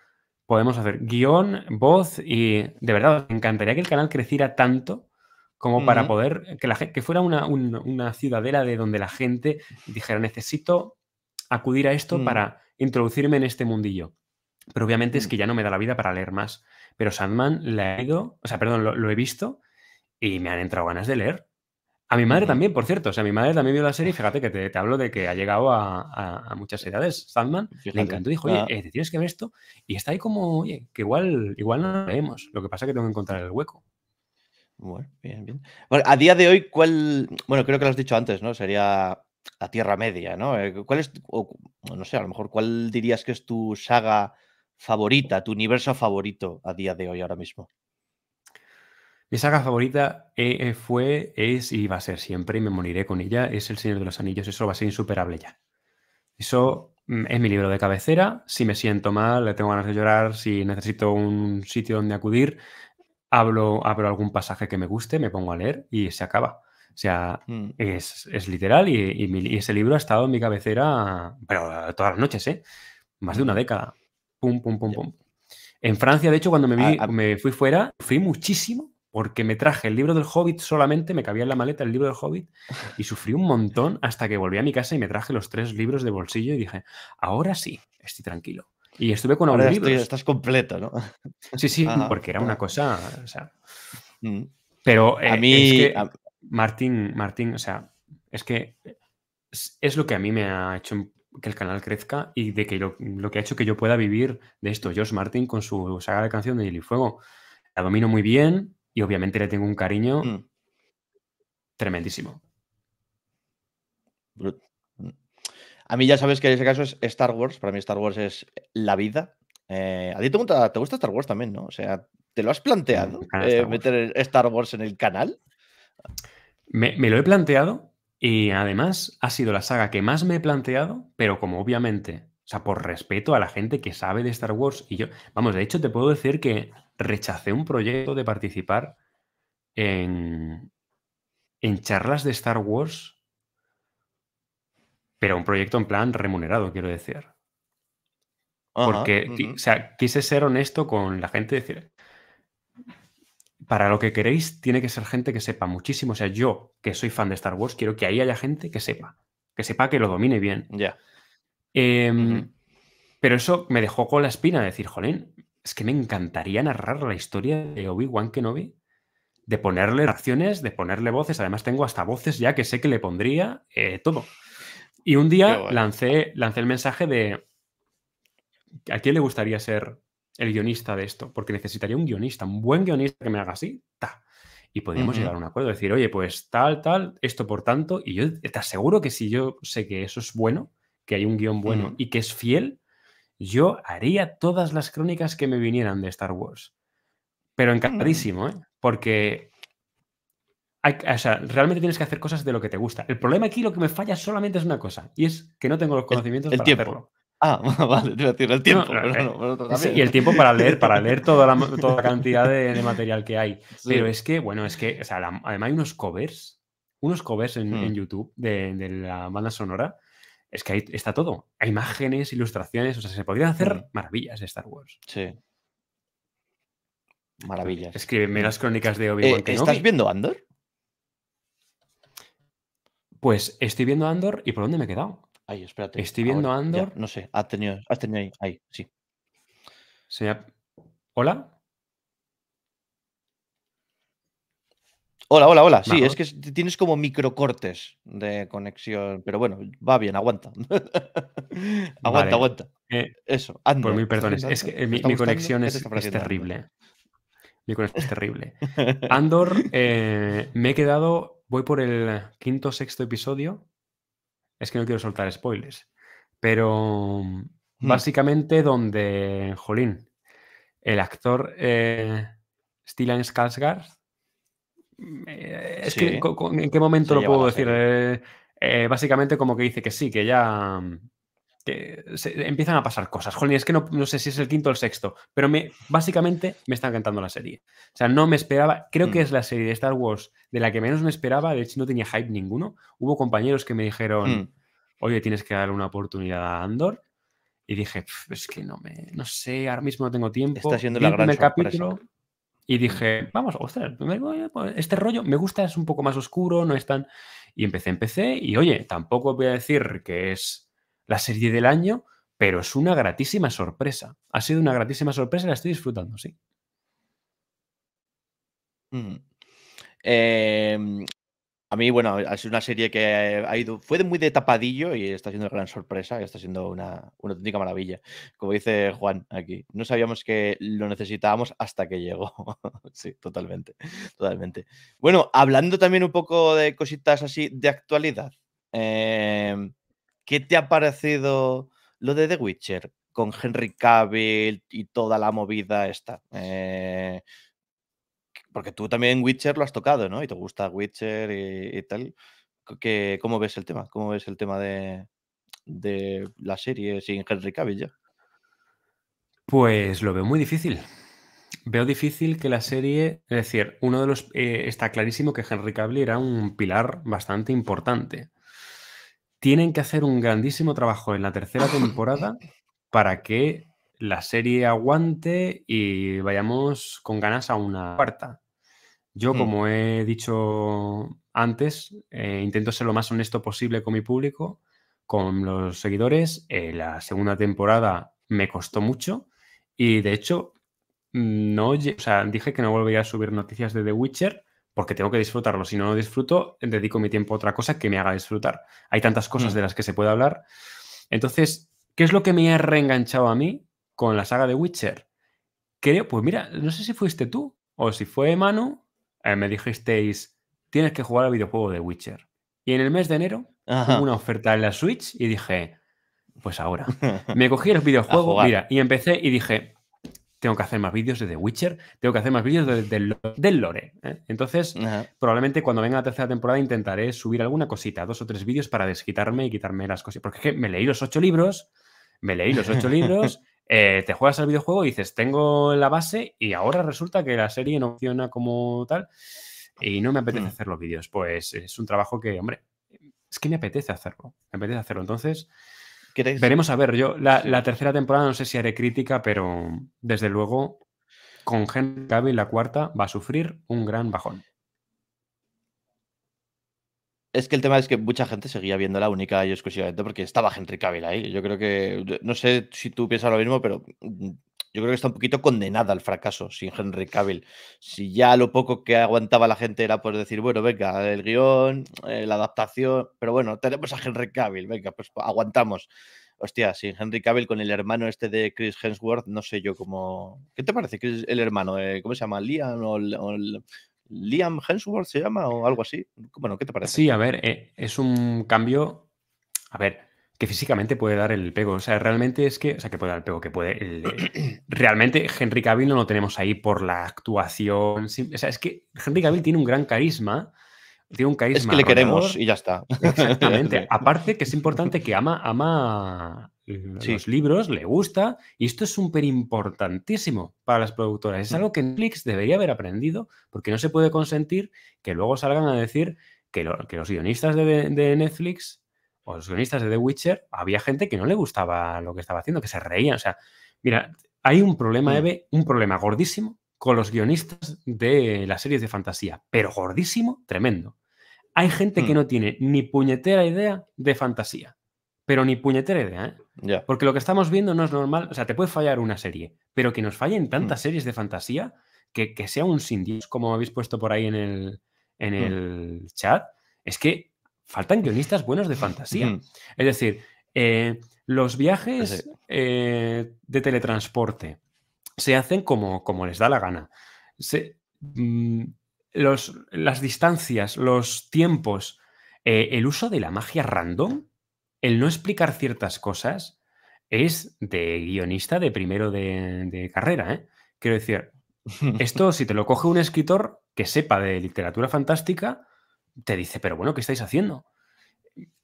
Podemos hacer guión, voz y de verdad, me encantaría que el canal creciera tanto como para poder, que, la, que fuera una, ciudadela de donde la gente dijera, necesito acudir a esto mm. para introducirme en este mundillo. Pero obviamente es mm. que ya no me da la vida para leer más. Pero Sandman o sea, perdón, lo he visto y me han entrado ganas de leer. A mi madre también, por cierto. O sea, mi madre también vio la serie. y Fíjate que te, hablo de que ha llegado a, muchas edades. Sandman le encantó. y Dijo, ah. oye, eh, tienes que ver esto. Y está ahí como, oye, que igual, igual no lo vemos, Lo que pasa es que tengo que encontrar el hueco. Bueno, bien, bien. a día de hoy, ¿cuál. Bueno, creo que lo has dicho antes, ¿no? Sería la Tierra Media, ¿no? Eh, ¿Cuál es. O, no sé, a lo mejor, ¿cuál dirías que es tu saga favorita, tu universo favorito a día de hoy ahora mismo? Mi saga favorita eh, fue, es y va a ser siempre, y me moriré con ella, es El Señor de los Anillos. Eso va a ser insuperable ya. Eso mm, es mi libro de cabecera. Si me siento mal, le tengo ganas de llorar, si necesito un sitio donde acudir, hablo, abro algún pasaje que me guste, me pongo a leer y se acaba. O sea, mm. es, literal y, ese libro ha estado en mi cabecera, pero todas las noches, ¿eh? Más de una mm. década. Pum, pum, pum, pum. En Francia, de hecho, cuando me ah, ah. fui fuera, fui muchísimo porque me traje el libro del Hobbit solamente, me cabía en la maleta el libro del Hobbit y sufrí un montón hasta que volví a mi casa y me traje los tres libros de bolsillo y dije, ahora sí, estoy tranquilo. Y estuve con ahora libros. estás completo, ¿no? Sí, sí, ah, porque era una cosa, mm. Pero a eh, mí... Martín, Martín, o sea, es que es, lo que a mí me ha hecho que el canal crezca y de que lo, que ha hecho que yo pueda vivir de esto. George Martin con su saga de canción de Hielo Fuego. La domino muy bien, y obviamente le tengo un cariño mm. tremendísimo. Mm. A mí ya sabes que en ese caso es Star Wars. Para mí Star Wars es la vida. Eh, a ti te gusta, te Star Wars también, ¿no? O sea, ¿te lo has planteado eh, meter Star Wars en el canal? me, lo he planteado y además ha sido la saga que más me he planteado, pero como obviamente, o sea, por respeto a la gente que sabe de Star Wars y yo, vamos, de hecho te puedo decir que rechacé un proyecto de participar en, en charlas de Star Wars, pero un proyecto en plan remunerado, quiero decir. Porque, quise ser honesto con la gente, decir, para lo que queréis tiene que ser gente que sepa muchísimo. O sea, yo, que soy fan de Star Wars, quiero que ahí haya gente que sepa, que sepa que lo domine bien. Ya. Em, pero eso me dejó con la espina de decir, jolín, es que me encantaría narrar la historia de Obi-Wan Kenobi, de ponerle acciones, de ponerle voces. Además, tengo hasta voces ya que sé que le pondría eh, todo. Y un día lancé, el mensaje de ¿a quién le gustaría ser el guionista de esto? Porque necesitaría un guionista, un buen guionista que me haga así, ta. Y podríamos llegar a un acuerdo, decir, oye, pues tal, tal, esto por tanto. Y yo te aseguro que si yo sé que eso es bueno, que hay un guión bueno y que es fiel, yo haría todas las crónicas que me vinieran de Star Wars. Pero mm. encantadísimo, ¿eh? Porque realmente tienes que hacer cosas de lo que te gusta. El problema aquí, lo que me falla solamente es una cosa, y es que no tengo los conocimientos para tiempo. hacerlo. Ah, [laughs] vale, te el tiempo. y el tiempo para leer, para leer toda la, [laughs] cantidad de, material que hay. Pero es que, bueno, es que, además hay unos covers, unos covers en, mm. YouTube de, la banda sonora es que ahí está todo. Hay imágenes, ilustraciones, o sea, se podrían hacer maravillas de Star Wars. Sí. Maravillas. Escríbeme las crónicas de eh, Obi-Wan. Eh, ¿Estás viendo Andor? Pues estoy viendo Andor y ¿por dónde me he quedado? Ahí, espérate. Estoy viendo Andor. no sé, has ah, tenido, has tenido ahí, ahí sí. Se ¿Hola? Hola, hola, hola. Sí, es que tienes como microcortes de conexión, pero bueno, va bien, aguanta. [laughs] aguanta, aguanta. Eh, Eso, pues Andor. Por eh, mi perdón. es que mi, conexión es, terrible. Mi conexión es terrible. [laughs] Andor, eh, me he quedado, voy por el quinto sexto episodio. Es que no quiero soltar spoilers, pero hmm. básicamente donde, jolín, el actor Stellan Skarsgård eh, es que, ¿en qué momento lo puedo decir? Eh, eh, básicamente, como que dice que sí, que ya. Mm, se, empiezan a pasar cosas. es que no, sé si es el quinto o el sexto, pero me, básicamente me está encantando la serie. O sea, no me esperaba, creo que mm. es la serie de Star Wars de la que menos me esperaba, de hecho no tenía hype ninguno. Hubo compañeros que me dijeron, mm. oye, tienes que darle una oportunidad a Andor. Y dije, es que no me, no sé, ahora mismo no tengo tiempo. Está siendo la gran capítulo. Y dije, vamos, ostras, pues, este rollo me gusta, es un poco más oscuro, no es tan... Y empecé, empecé, y oye, tampoco voy a decir que es la serie del año, pero es una gratísima sorpresa. Ha sido una gratísima sorpresa y la estoy disfrutando, sí. Mm. Em, a mí, bueno, es una serie que ha ido, fue muy de tapadillo y está siendo una gran sorpresa, está siendo una, una auténtica maravilla. Como dice Juan aquí, no sabíamos que lo necesitábamos hasta que llegó. [laughs] sí, totalmente, totalmente. Bueno, hablando también un poco de cositas así de actualidad, em, ¿qué te ha parecido lo de The Witcher con Henry Cavill y toda la movida esta? Eh, porque tú también Witcher lo has tocado, ¿no? Y te gusta Witcher y, tal. ¿Cómo ves el tema? ¿Cómo ves el tema de, la serie sin Henry Cavill Pues lo veo muy difícil. Veo difícil que la serie, es decir, uno de los eh, está clarísimo que Henry Cavill era un pilar bastante importante. Tienen que hacer un grandísimo trabajo en la tercera temporada para que la serie aguante y vayamos con ganas a una cuarta. Yo, mm. como he dicho antes, eh, intento ser lo más honesto posible con mi público, con los seguidores. Eh, la segunda temporada me costó mucho y, de hecho, no, dije que no volvería a subir noticias de The Witcher porque tengo que disfrutarlo. Si no lo disfruto, dedico mi tiempo a otra cosa que me haga disfrutar. Hay tantas cosas mm. de las que se puede hablar. Entonces, ¿qué es lo que me ha reenganchado a mí con la saga de Witcher? Creo, pues mira, no sé si fuiste tú o si fue Manu, eh, me dijisteis, tienes que jugar al videojuego de Witcher. Y en el mes de enero hubo una oferta en la Switch y dije, pues ahora. [laughs] Me cogí el videojuego, mira, y empecé y dije, tengo que hacer más vídeos de The Witcher, tengo que hacer más vídeos del lore. ¿eh? Entonces, probablemente cuando venga la tercera temporada intentaré subir alguna cosita, dos o tres vídeos para desquitarme y quitarme las cosas. Porque es que me leí los ocho libros, me leí los ocho libros [laughs] Eh, te juegas al videojuego y dices, tengo la base y ahora resulta que la serie no funciona como tal y no me apetece mm. hacer los vídeos. Pues es un trabajo que, hombre, es que me apetece hacerlo. Me apetece hacerlo. Entonces, veremos a ver. Yo la, tercera temporada no sé si haré crítica, pero desde luego con Henry Cavill la cuarta va a sufrir un gran bajón. Es que el tema es que mucha gente seguía viendo la única y exclusivamente porque estaba Henry Cavill ahí. Yo creo que, no sé si tú piensas lo mismo, pero mm, yo creo que está un poquito condenada al fracaso sin Henry Cavill. Si ya lo poco que aguantaba la gente era por pues, decir, bueno, venga, el guión, eh, la adaptación, pero bueno, tenemos a Henry Cavill, venga, pues aguantamos. Hostia, sin Henry Cavill con el hermano este de Chris Hemsworth, no sé yo cómo. ¿Qué te parece Chris, el hermano? Eh, ¿Cómo se llama? ¿Liam el... Liam Hemsworth se llama o algo así. Bueno, ¿qué te parece? Sí, a ver, eh, es un cambio, a ver, que físicamente puede dar el pego. O sea, realmente es que, o sea, que puede dar el pego, que puede. [clears throat] realmente Henry Cavill no lo tenemos ahí por la actuación. o sea, es que Henry Cavill tiene un gran carisma. Tiene un carisma. Es que le queremos y ya está. [laughs] Exactamente. Aparte que es importante que ama, ama los libros le gusta y esto es súper importantísimo para las productoras. Es mm. algo que Netflix debería haber aprendido porque no se puede consentir que luego salgan a decir que, los guionistas de, Netflix o los guionistas de The Witcher había gente que no le gustaba lo que estaba haciendo, que se reían. O sea, mira, hay un problema, mm. Eve, un problema gordísimo con los guionistas de las series de fantasía, pero gordísimo, tremendo. Hay gente que mm. no tiene ni puñetera idea de fantasía, pero ni puñetera idea, ¿eh? Porque lo que estamos viendo no es normal. O sea, te puede fallar una serie, pero que nos fallen tantas mm. series de fantasía que, sea un sin Dios, como habéis puesto por ahí en el, mm. chat, es que faltan guionistas buenos de fantasía. Mm. Es decir, eh, los viajes eh, de teletransporte se hacen como, como les da la gana. las distancias, los tiempos, eh, el uso de la magia random el no explicar ciertas cosas es de guionista de primero de, carrera. ¿eh? Quiero decir, esto si te lo coge un escritor que sepa de literatura fantástica, te dice, pero bueno, ¿qué estáis haciendo?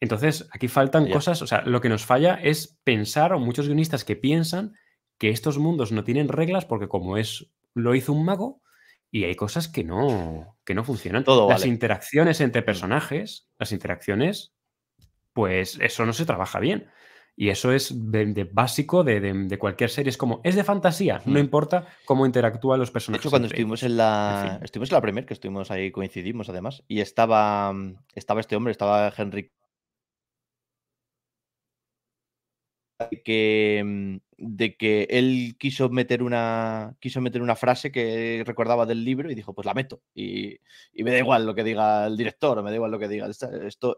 Entonces, aquí faltan cosas, o sea, lo que nos falla es pensar, o muchos guionistas que piensan que estos mundos no tienen reglas porque como es, lo hizo un mago, y hay cosas que no, que no funcionan. Todas las interacciones entre mm. personajes, las interacciones pues eso no se trabaja bien. Y eso es de, básico de, cualquier serie. Es como, es de fantasía, no hmm. importa cómo interactúan los personajes. cuando estuvimos en la, estuvimos la premier, que estuvimos ahí, coincidimos además, y estaba, mm, estaba este hombre, estaba Henry de que, mm, de que él quiso meter, una, quiso meter una frase que recordaba del libro y dijo, pues la meto. Y, me da igual lo que diga el director, me da igual lo que diga. Esta,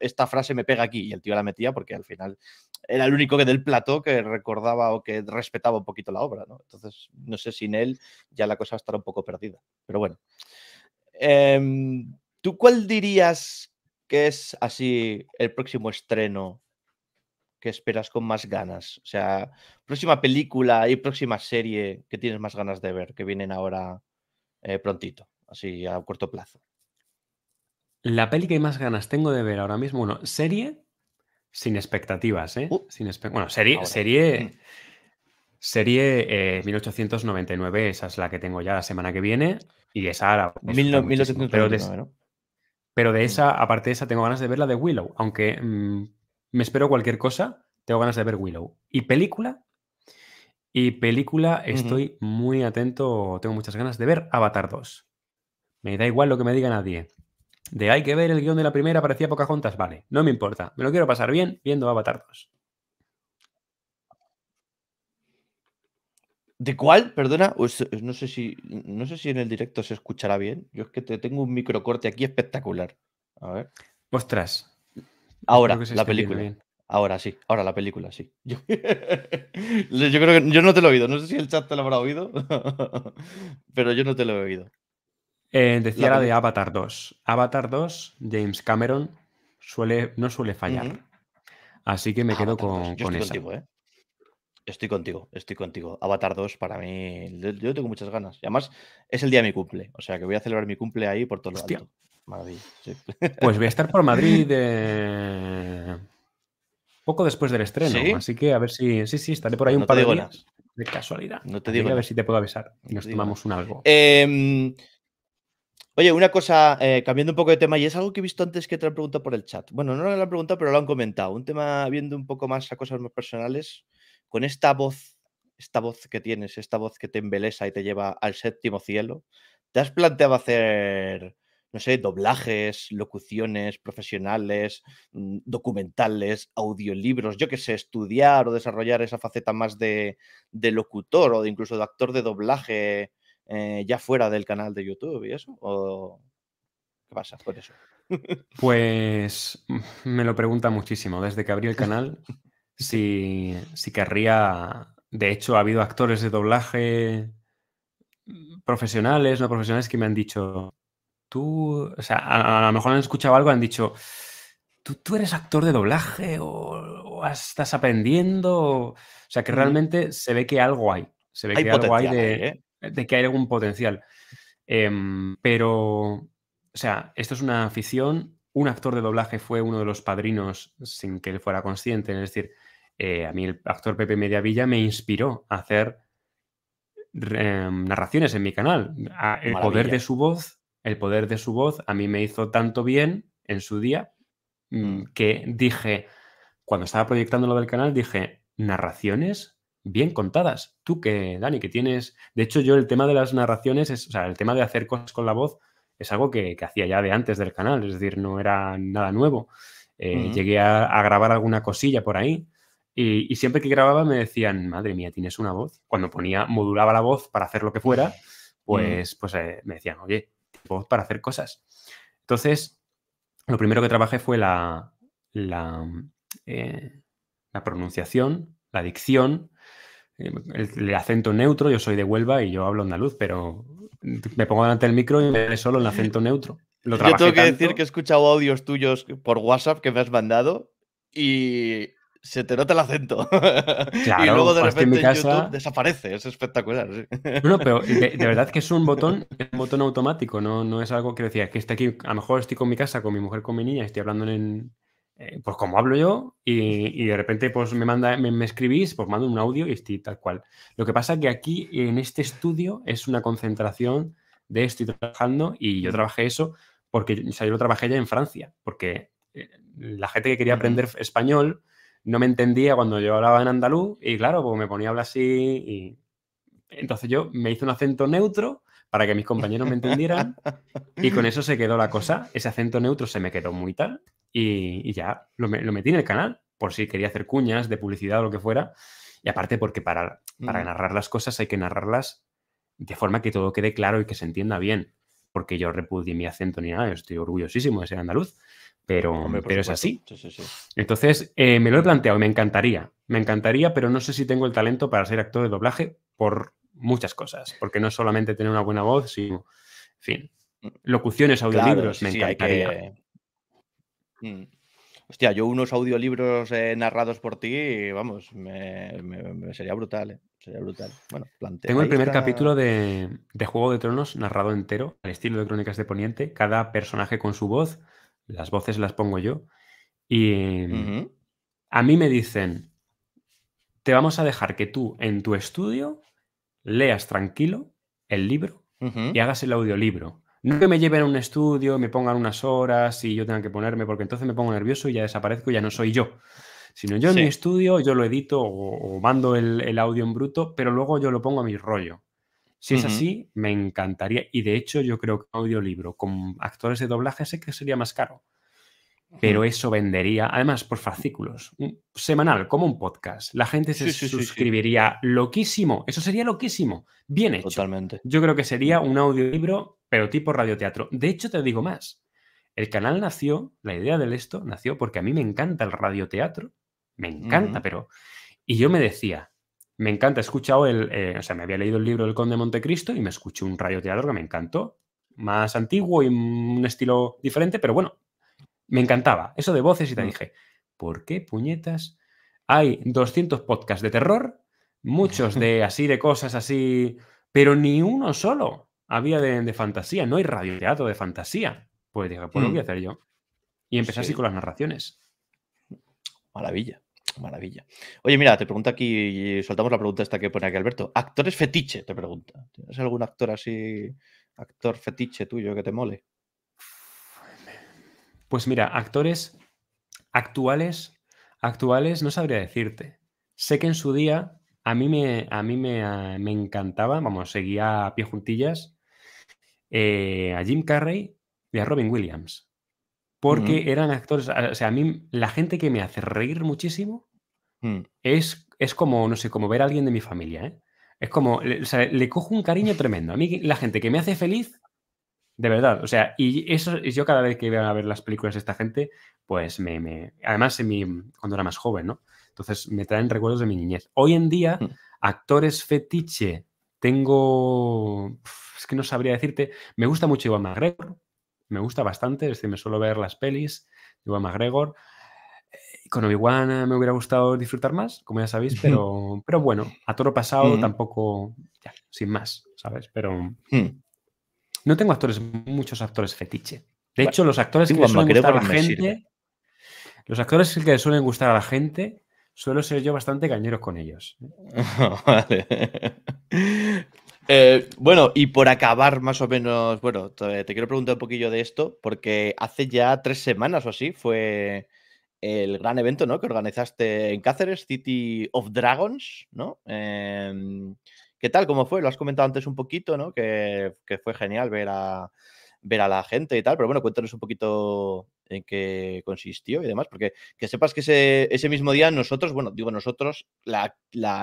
esta frase me pega aquí. Y el tío la metía porque al final era el único que del plato que recordaba o que respetaba un poquito la obra. ¿no? Entonces, no sé, sin él ya la cosa estará un poco perdida. Pero bueno. Em, ¿Tú cuál dirías que es así el próximo estreno que esperas con más ganas? O sea, próxima película y próxima serie que tienes más ganas de ver, que vienen ahora eh, prontito, así a corto plazo. La peli que más ganas tengo de ver ahora mismo, bueno, serie sin expectativas, ¿eh? Uh. sin bueno, serie, serie, mm. serie 1899, eh, esa es la que tengo ya la semana que viene y esa ahora. pero de, mm. esa, aparte de esa, tengo ganas de ver la de Willow, aunque mm, me espero cualquier cosa, tengo ganas de ver Willow. Y película, y película estoy muy atento, tengo muchas ganas de ver Avatar 2. Me da igual lo que me diga nadie. De hay que ver el guión de la primera, parecía juntas, vale, no me importa, me lo quiero pasar bien viendo Avatar 2. ¿De cuál? Perdona, no sé si no sé si en el directo se escuchará bien. Yo es que te tengo un microcorte aquí espectacular. A ver. Ostras, Ahora, la película. Ahora sí, ahora la película, sí. [laughs] Yo... creo que yo no te lo he oído, no sé si el chat te lo habrá oído, [laughs] pero yo no te lo he oído. Eh, decía la, de Avatar 2. Avatar 2, James Cameron suele, no suele fallar. Así que me quedo con, con ¿eh? Estoy contigo, estoy contigo. Avatar 2 para mí, yo tengo muchas ganas. Y además, es el día de mi cumple, o sea que voy a celebrar mi cumple ahí por todo lo alto. Pues voy a estar por [laughs] Madrid eh, poco después del estreno, así que a ver si... Sí, sí, estaré por ahí pues un par de días. De casualidad. No A ver si te puedo avisar y nos tomamos un algo. Em, oye, una cosa, eh, cambiando un poco de tema, y es algo que he visto antes que te han preguntado por el chat. Bueno, no lo han preguntado, pero lo han comentado. Un tema viendo un poco más a cosas más personales con esta voz, esta voz que tienes, esta voz que te embelesa y te lleva al séptimo cielo, ¿te has planteado hacer, no sé, doblajes, locuciones profesionales, mm, documentales, audiolibros, yo qué sé, estudiar o desarrollar esa faceta más de, locutor o incluso de actor de doblaje eh, ya fuera del canal de YouTube y eso? qué pasa con eso? Pues mm, me lo pregunta muchísimo. Desde que abrí el canal [laughs] si, querría. De hecho, ha habido actores de doblaje profesionales, no profesionales, que me han dicho, tú, o sea, a, lo mejor han escuchado algo, han dicho, tú, tú eres actor de doblaje o, o estás aprendiendo, o, sea, que realmente se ve que algo hay, se ve hay que algo hay ¿eh? de, que hay algún potencial. Em, pero, o sea, esto es una afición, un actor de doblaje fue uno de los padrinos sin que él fuera consciente, es decir, eh, a mí el actor Pepe Mediavilla me inspiró a hacer em, narraciones en mi canal. el poder de su voz, el poder de su voz a mí me hizo tanto bien en su día mm, mm. que dije, cuando estaba proyectando lo del canal, dije, narraciones bien contadas. Tú que, Dani, que tienes... De hecho, yo el tema de las narraciones, o sea, el tema de hacer cosas con la voz es algo que, hacía ya de antes del canal, es decir, no era nada nuevo. Eh, llegué a, grabar alguna cosilla por ahí, y, siempre que grababa me decían, madre mía, tienes una voz. Cuando ponía, modulaba la voz para hacer lo que fuera, mm. pues, pues eh, me decían, oye, voz para hacer cosas. Entonces, lo primero que trabajé fue la, la, mm, eh, la pronunciación, la dicción, eh, el, acento neutro. Yo soy de Huelva y yo hablo andaluz, pero me pongo delante del micro y me ve solo el acento neutro. Lo yo tengo que decir que he escuchado audios tuyos por WhatsApp que me has mandado y se te nota el acento. [laughs] Claro, y luego de repente casa... YouTube desaparece. Es espectacular. No, pero de, verdad que es un botón, [laughs] botón automático, no, no es algo que decía que esté aquí, a lo mejor estoy con mi casa, con mi mujer, con mi niña, estoy hablando en. Eh, pues como hablo yo, y, y, de repente pues me manda, me, me, escribís, pues mando un audio y estoy tal cual. Lo que pasa que aquí en este estudio es una concentración de estoy trabajando y yo trabajé eso porque o yo lo trabajé ya en Francia, porque eh, la gente que quería aprender español no me entendía cuando yo hablaba en andaluz y claro, pues me ponía a hablar así y entonces yo me hice un acento neutro para que mis compañeros me entendieran y con eso se quedó la cosa, ese acento neutro se me quedó muy tal y, ya lo, metí en el canal por si quería hacer cuñas de publicidad o lo que fuera y aparte porque para, mm. narrar las cosas hay que narrarlas de forma que todo quede claro y que se entienda bien porque yo repudi mi acento ni nada, estoy orgullosísimo de ser andaluz, pero, es así. Entonces, eh, me lo he planteado, me encantaría. Me encantaría, pero no sé si tengo el talento para ser actor de doblaje por muchas cosas. Porque no solamente tener una buena voz, sino, en fin, locuciones, audiolibros, me encantaría. Mm, hostia, yo unos audiolibros eh, narrados por ti, vamos, me, sería brutal, eh, sería brutal. Bueno, planteo. Tengo el primer capítulo de, de, Juego de Tronos narrado entero, al estilo de Crónicas de Poniente, cada personaje con su voz, las voces las pongo yo. Y a mí me dicen, te vamos a dejar que tú en tu estudio leas tranquilo el libro y hagas el audiolibro. No que me lleven a un estudio, me pongan unas horas y yo tenga que ponerme, porque entonces me pongo nervioso y ya desaparezco ya no soy yo. Sino yo en mi estudio, yo lo edito o, mando el, audio en bruto, pero luego yo lo pongo a mi rollo. Si es así, me encantaría. Y de hecho, yo creo que audiolibro con actores de doblaje sé que sería más caro. Pero eso vendería, además, por fascículos, semanal, como un podcast. La gente se suscribiría loquísimo. Eso sería loquísimo. Bien hecho. Totalmente. Yo creo que sería un audiolibro, pero tipo radioteatro. De hecho, te digo más. El canal nació, la idea del esto nació porque a mí me encanta el radioteatro. Me encanta, pero. Y yo me decía, me encanta. He escuchado el. Eh, o sea, me había leído el libro del Conde Montecristo y me escuché un radio teatro que me encantó. Más antiguo y un estilo diferente, pero bueno, me encantaba. Eso de voces y te mm. dije, ¿por qué puñetas? Hay 200 podcasts de terror, muchos de [laughs] así, de cosas así, pero ni uno solo había de, fantasía. No hay radioteatro de fantasía. Pues dije, pues lo voy a mm. hacer yo. Y empecé así con las narraciones. Maravilla. Maravilla. Oye, mira, te pregunta aquí, soltamos la pregunta esta que pone aquí Alberto. Actores fetiche, te pregunta. ¿Tienes algún actor así, actor fetiche tuyo que te mole? Pues mira, actores actuales, actuales no sabría decirte. Sé que en su día a mí me, a mí me, encantaba, vamos, seguía a pie juntillas eh, a Jim Carrey y a Robin Williams porque eran actores, o sea, a mí la gente que me hace reír muchísimo mm. es, es como, no sé, como ver a alguien de mi familia, ¿eh? Es como, o sea, le cojo un cariño [laughs] tremendo. A mí la gente que me hace feliz, de verdad, o sea, y eso, yo cada vez que voy a ver las películas de esta gente, pues me, además cuando era más joven, ¿no? Entonces me traen recuerdos de mi niñez. Hoy en día, mm. actores fetiche, tengo, es que no sabría decirte, me gusta mucho Iván McGregor, me gusta bastante, es decir, me suelo ver las pelis, de a McGregor. Eh, con Obi-Wan eh, me hubiera gustado disfrutar más, como ya sabéis, pero, pero bueno, a toro pasado tampoco, sin más, ¿sabes? Pero hmm. no tengo actores, muchos actores fetiche. De hecho, los actores que suelen gustar a la gente, los actores que suelen gustar a la gente, suelo ser yo bastante cañero con ellos. [laughs] vale. Eh, bueno, y por acabar más o menos, bueno, te, quiero preguntar un poquillo de esto, porque hace ya tres semanas o así fue el gran evento, ¿no? Que organizaste en Cáceres, City of Dragons, ¿no? Em, ¿Qué tal? ¿Cómo fue? Lo has comentado antes un poquito, ¿no? Que, fue genial ver a, ver a la gente y tal, pero bueno, cuéntanos un poquito en qué consistió y demás, porque que sepas que ese, mismo día nosotros, bueno, digo nosotros, la,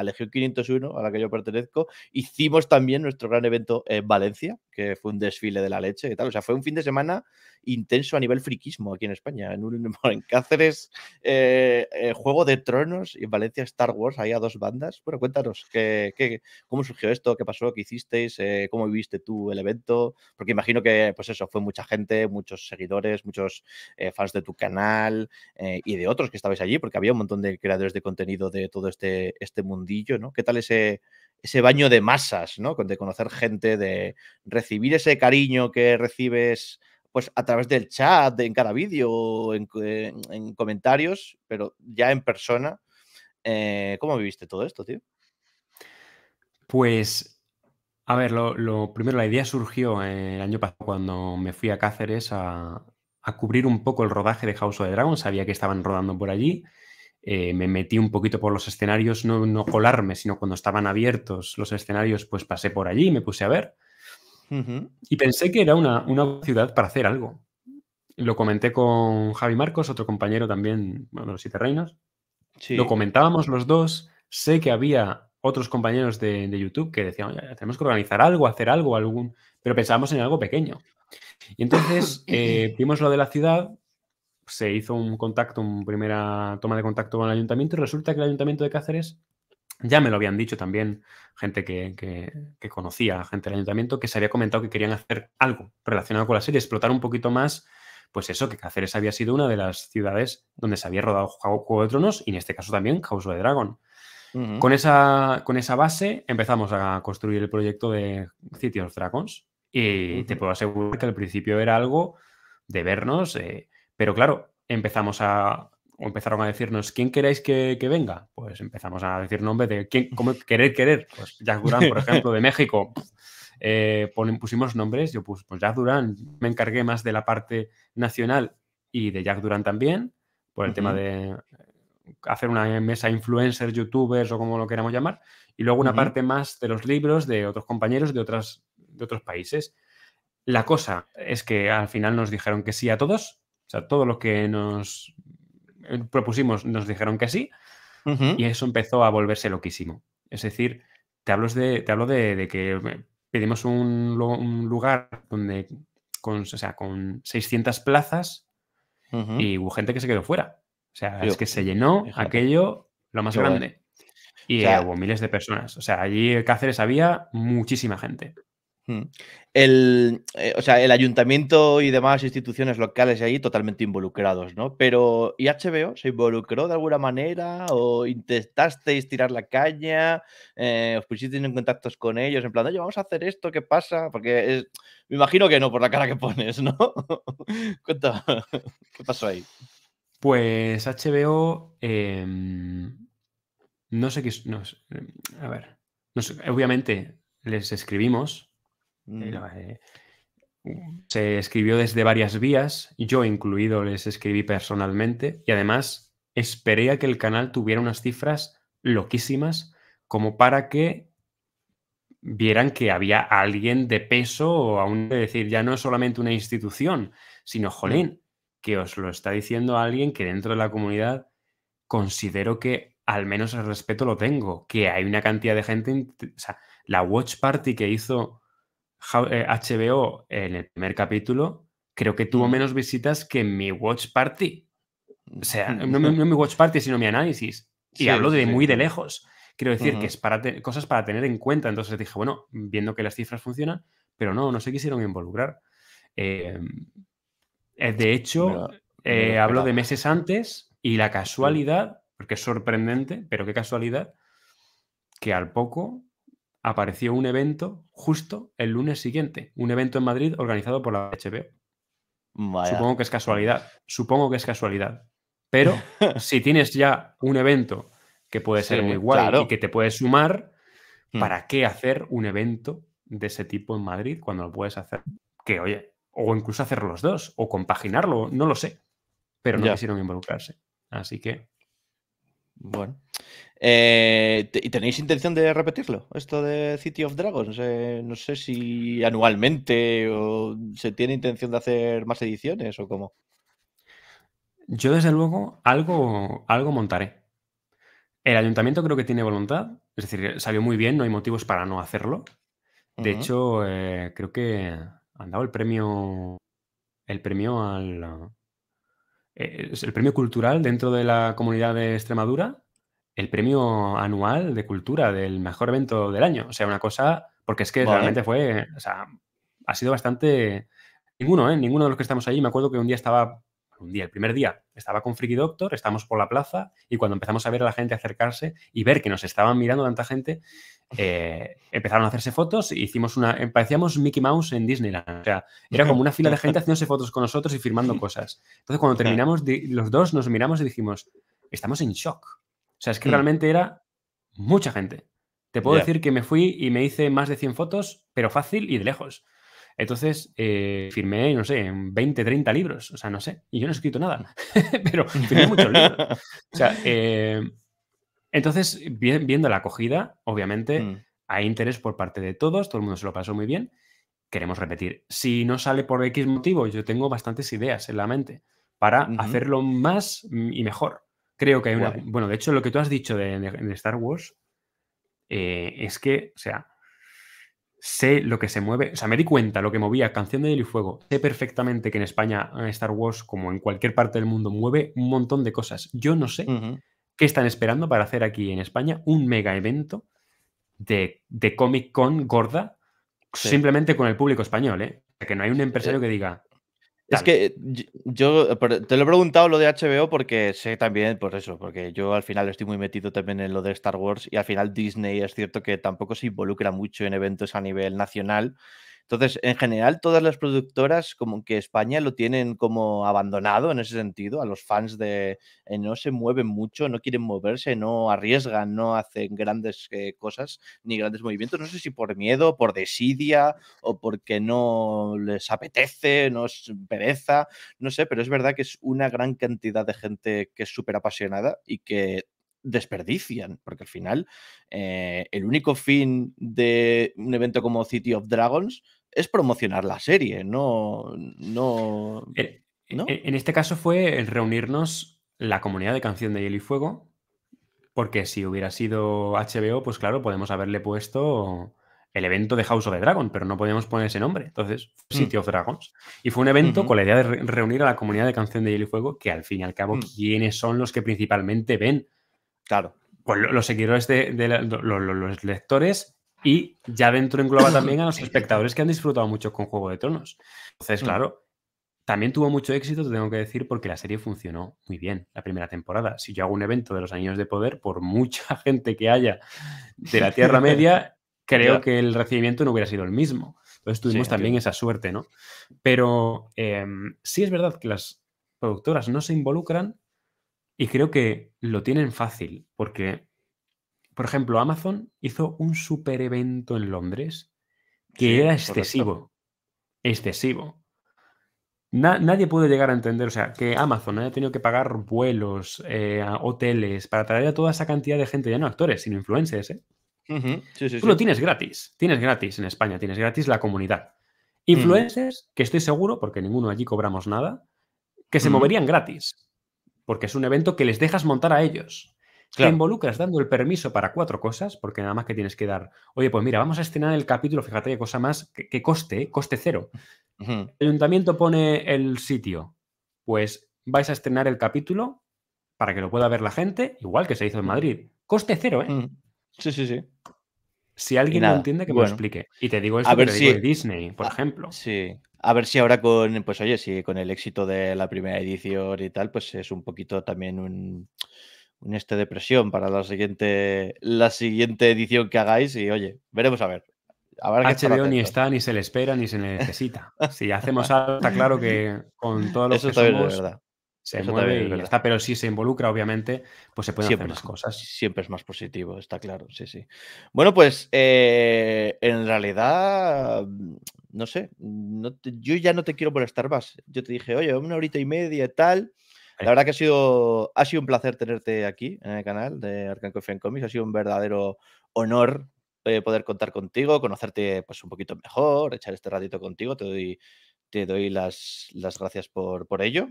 Legión 501 a la que yo pertenezco, hicimos también nuestro gran evento en Valencia, que fue un desfile de la leche, y tal? O sea, fue un fin de semana intenso a nivel friquismo aquí en España, en, un, [laughs] en Cáceres, eh, eh, Juego de Tronos y en Valencia Star Wars, ahí a dos bandas. Bueno, cuéntanos, ¿qué, cómo surgió esto? ¿Qué pasó? ¿Qué hicisteis? Eh, ¿Cómo viviste tú el evento? Porque imagino que, pues eso, fue mucha gente, muchos seguidores, muchos eh, fans de tu canal eh, y de otros que estabais allí, porque había un montón de creadores de contenido de todo este, este mundillo, ¿no? ¿Qué tal ese, ese baño de masas, ¿no? De conocer gente, de recibir ese cariño que recibes pues a través del chat, en cada vídeo, en, comentarios, pero ya en persona. Eh, ¿Cómo viviste todo esto, tío? Pues, a ver, lo, lo primero, la idea surgió el año pasado cuando me fui a Cáceres a, a cubrir un poco el rodaje de House of the Dragon, sabía que estaban rodando por allí. Eh, me metí un poquito por los escenarios, no, no, colarme, sino cuando estaban abiertos los escenarios, pues pasé por allí, me puse a ver. Y pensé que era una, una, ciudad para hacer algo. Lo comenté con Javi Marcos, otro compañero también, bueno, de los Siete Reinos. Lo comentábamos los dos. Sé que había otros compañeros de, de YouTube que decían, tenemos que organizar algo, hacer algo, algún... pero pensábamos en algo pequeño. Y entonces [laughs] eh, vimos lo de la ciudad, se hizo un contacto, una primera toma de contacto con el ayuntamiento y resulta que el ayuntamiento de Cáceres, ya me lo habían dicho también gente que, que, conocía, gente del ayuntamiento, que se había comentado que querían hacer algo relacionado con la serie, explotar un poquito más pues eso, que Cáceres había sido una de las ciudades donde se había rodado Juego de Tronos y en este caso también House de Dragon. con, esa, con esa base empezamos a construir el proyecto de City of Dragons y te puedo asegurar que al principio era algo de vernos, eh, pero claro, empezamos a, empezaron a decirnos, ¿quién queréis que, venga? Pues empezamos a decir nombres de quién, cómo querer, querer. Pues Jack Durán, por ejemplo, de México. [laughs] Eh, pusimos nombres, yo puse, pues Jack Durán, me encargué más de la parte nacional y de Jack Durán también, por el tema de hacer una mesa influencers, youtubers o como lo queramos llamar, y luego una parte más de los libros de otros compañeros de otras de otros países. La cosa es que al final nos dijeron que sí a todos, o sea, todo lo que nos propusimos nos dijeron que sí, y eso empezó a volverse loquísimo. Es decir, te, hablo de, te hablo de, que eh, pedimos un, lugar donde con, o sea, con 600 plazas y hubo gente que se quedó fuera. O sea, es que se llenó aquello lo más grande. Y hubo miles de personas. O sea, allí en Cáceres había muchísima gente. Mm. El, eh, sea, el ayuntamiento y demás instituciones locales ahí totalmente involucrados, ¿no? Pero ¿y HBO se involucró de alguna manera o intentasteis tirar la caña? Eh, ¿Os pusisteis en contactos con ellos? En plan, oye, vamos a hacer esto, ¿qué pasa? Porque me imagino que no, por la cara que pones, ¿no? [laughs] ¿qué pasó ahí? Pues HBO, em, no sé qué... a ver, obviamente les escribimos Mm. Eh, se escribió desde varias vías, yo incluido les escribí personalmente y además esperé a que el canal tuviera unas cifras loquísimas como para que vieran que había alguien de peso o aún de decir, ya no es solamente una institución, sino, jolín, que os lo está diciendo alguien que dentro de la comunidad considero que al menos el respeto lo tengo, que hay una cantidad de gente, o sea, la Watch Party que hizo HBO eh, en el primer capítulo creo que tuvo menos visitas que mi Watch Party. O sea, no, [laughs] mi Watch Party, sino mi análisis. Y hablo de muy de lejos. Quiero decir que es para cosas para tener en cuenta. Entonces dije, bueno, viendo que las cifras funcionan, pero no, no se quisieron involucrar. Eh, eh, de hecho, hablo de meses antes y la casualidad, porque es sorprendente, pero qué casualidad, que al poco apareció un evento justo el lunes siguiente, un evento en Madrid organizado por la HBO. Supongo que es casualidad, supongo que es casualidad. Pero [laughs] si tienes ya un evento que puede ser muy guay y que te puedes sumar, hmm. ¿para qué hacer un evento de ese tipo en Madrid cuando lo puedes hacer? Que oye, o incluso hacer los dos, o compaginarlo, no lo sé. Pero no quisieron involucrarse. Así que. Bueno. Eh, ¿Y tenéis intención de repetirlo? Esto de City of Dragons. no sé si anualmente o se tiene intención de hacer más ediciones o cómo. Yo, desde luego, algo, algo montaré. El ayuntamiento creo que tiene voluntad, es decir, salió muy bien, no hay motivos para no hacerlo. De hecho, eh, creo que han dado el premio, el premio al, eh, el premio cultural dentro de la comunidad de Extremadura el premio anual de cultura del mejor evento del año. O sea, una cosa, porque es que realmente fue, o sea, ha sido bastante... Ninguno, ¿eh? Ninguno de los que estamos ahí, Me acuerdo que un día estaba, un día, el primer día, estaba con Friki Doctor, estábamos por la plaza y cuando empezamos a ver a la gente acercarse y ver que nos estaban mirando tanta gente, eh, empezaron a hacerse fotos y e hicimos una, eh, parecíamos Mickey Mouse en Disneyland. O sea, era como una fila de gente haciéndose fotos con nosotros y firmando [laughs] cosas. Entonces, cuando terminamos, los dos nos miramos y dijimos, estamos en shock. O sea, es que realmente era mucha gente. Te puedo decir que me fui y me hice más de 100 fotos, pero fácil y de lejos. Entonces, eh, firmé, no sé, 20, 30 libros, o sea, no sé, y yo no he escrito nada, [laughs] pero firmé muchos libros. O sea, [laughs] eh, entonces, viendo la acogida, obviamente mm. hay interés por parte de todos, todo el mundo se lo pasó muy bien, queremos repetir. Si no sale por X motivo, yo tengo bastantes ideas en la mente para hacerlo más y mejor. Creo que hay una. Bueno, de hecho, lo que tú has dicho de, Star Wars eh, es que, o sea, sé lo que se mueve, o sea, me di cuenta lo que movía Canción de Hielo y Fuego. Sé perfectamente que en España Star Wars, como en cualquier parte del mundo, mueve un montón de cosas. Yo no sé qué están esperando para hacer aquí en España un mega evento de, de Comic Con gorda, simplemente con el público español, ¿eh? Que no hay un empresario eh, que diga, es que eh, yo eh, te lo he preguntado lo de HBO porque sé también, por pues eso, porque yo al final estoy muy metido también en lo de Star Wars y al final Disney es cierto que tampoco se involucra mucho en eventos a nivel nacional entonces, en general, todas las productoras, como que España lo tienen como abandonado en ese sentido, a los fans de eh, no se mueven mucho, no quieren moverse, no arriesgan, no hacen grandes eh, cosas ni grandes movimientos. No sé si por miedo, por desidia o porque no les apetece, no es pereza, no sé, pero es verdad que es una gran cantidad de gente que es súper apasionada y que desperdician, porque al final eh, el único fin de un evento como City of Dragons es promocionar la serie, no... no, e, e, en, este caso fue el reunirnos la comunidad de Canción de Hielo y Fuego, porque si hubiera sido HBO, pues claro, podemos haberle puesto el evento de House of the Dragon, pero no podíamos poner ese nombre. Entonces, mm. City of Dragons. Y fue un evento con la idea de reunir a la comunidad de Canción de Hielo y Fuego, que al fin y al cabo, quienes mm. ¿quiénes son los que principalmente ven Claro. Pues los seguidores de, los, lectores y ya dentro engloba [coughs] también a los espectadores que han disfrutado mucho con Juego de Tronos. Entonces, mm. claro, también tuvo mucho éxito, te tengo que decir, porque la serie funcionó muy bien la primera temporada. Si yo hago un evento de los años de Poder, por mucha [laughs] gente que haya de la Tierra Media, [laughs] creo que el recibimiento no hubiera sido el mismo. Entonces tuvimos también esa suerte, ¿no? Pero em, sí es verdad que las productoras no se involucran, y creo que lo tienen fácil, porque, por ejemplo, Amazon hizo un super evento en Londres que era excesivo. Excesivo. nadie puede llegar a entender, o sea, que Amazon haya tenido que pagar vuelos, eh, a hoteles, para traer a toda esa cantidad de gente, ya no actores, sino influencers, ¿eh? Tú lo tienes gratis, tienes gratis en España, tienes gratis la comunidad. Influencers, que estoy seguro, porque ninguno allí cobramos nada, que se moverían gratis porque es un evento que les dejas montar a ellos. Te involucras dando el permiso para cuatro cosas, porque nada más que tienes que dar, oye, pues mira, vamos a estrenar el capítulo, fíjate qué cosa más, que, coste, ¿eh? coste cero. El ayuntamiento pone el sitio, pues vais a estrenar el capítulo para que lo pueda ver la gente, igual que se hizo en Madrid. Coste cero, ¿eh? Sí, sí, sí. Si alguien no entiende, que me lo explique. Y te digo esto a ver si... digo Disney, por ejemplo. Sí. A ver si ahora con, pues oye, si con el éxito de la primera edición y tal, pues es un poquito también un, este de presión para la siguiente, la siguiente edición que hagáis y oye, veremos a ver. ni está, ni se le espera, ni se necesita. [laughs] Si hacemos algo, está claro que con todos los Eso que somos, es verdad se mueve está, pero si se involucra, obviamente, pues se pueden siempre, hacer más cosas. Siempre es más positivo, está claro, sí, sí. Bueno, pues eh, en realidad, mm, no sé, yo ya no te quiero molestar más. Yo te dije, oye, una horita y media y tal. La verdad que ha sido, ha sido un placer tenerte aquí en el canal de Arcan Coffee Comics. Ha sido un verdadero honor eh, poder contar contigo, conocerte pues, un poquito mejor, echar este ratito contigo. Te doy, te doy las, las gracias por, por ello.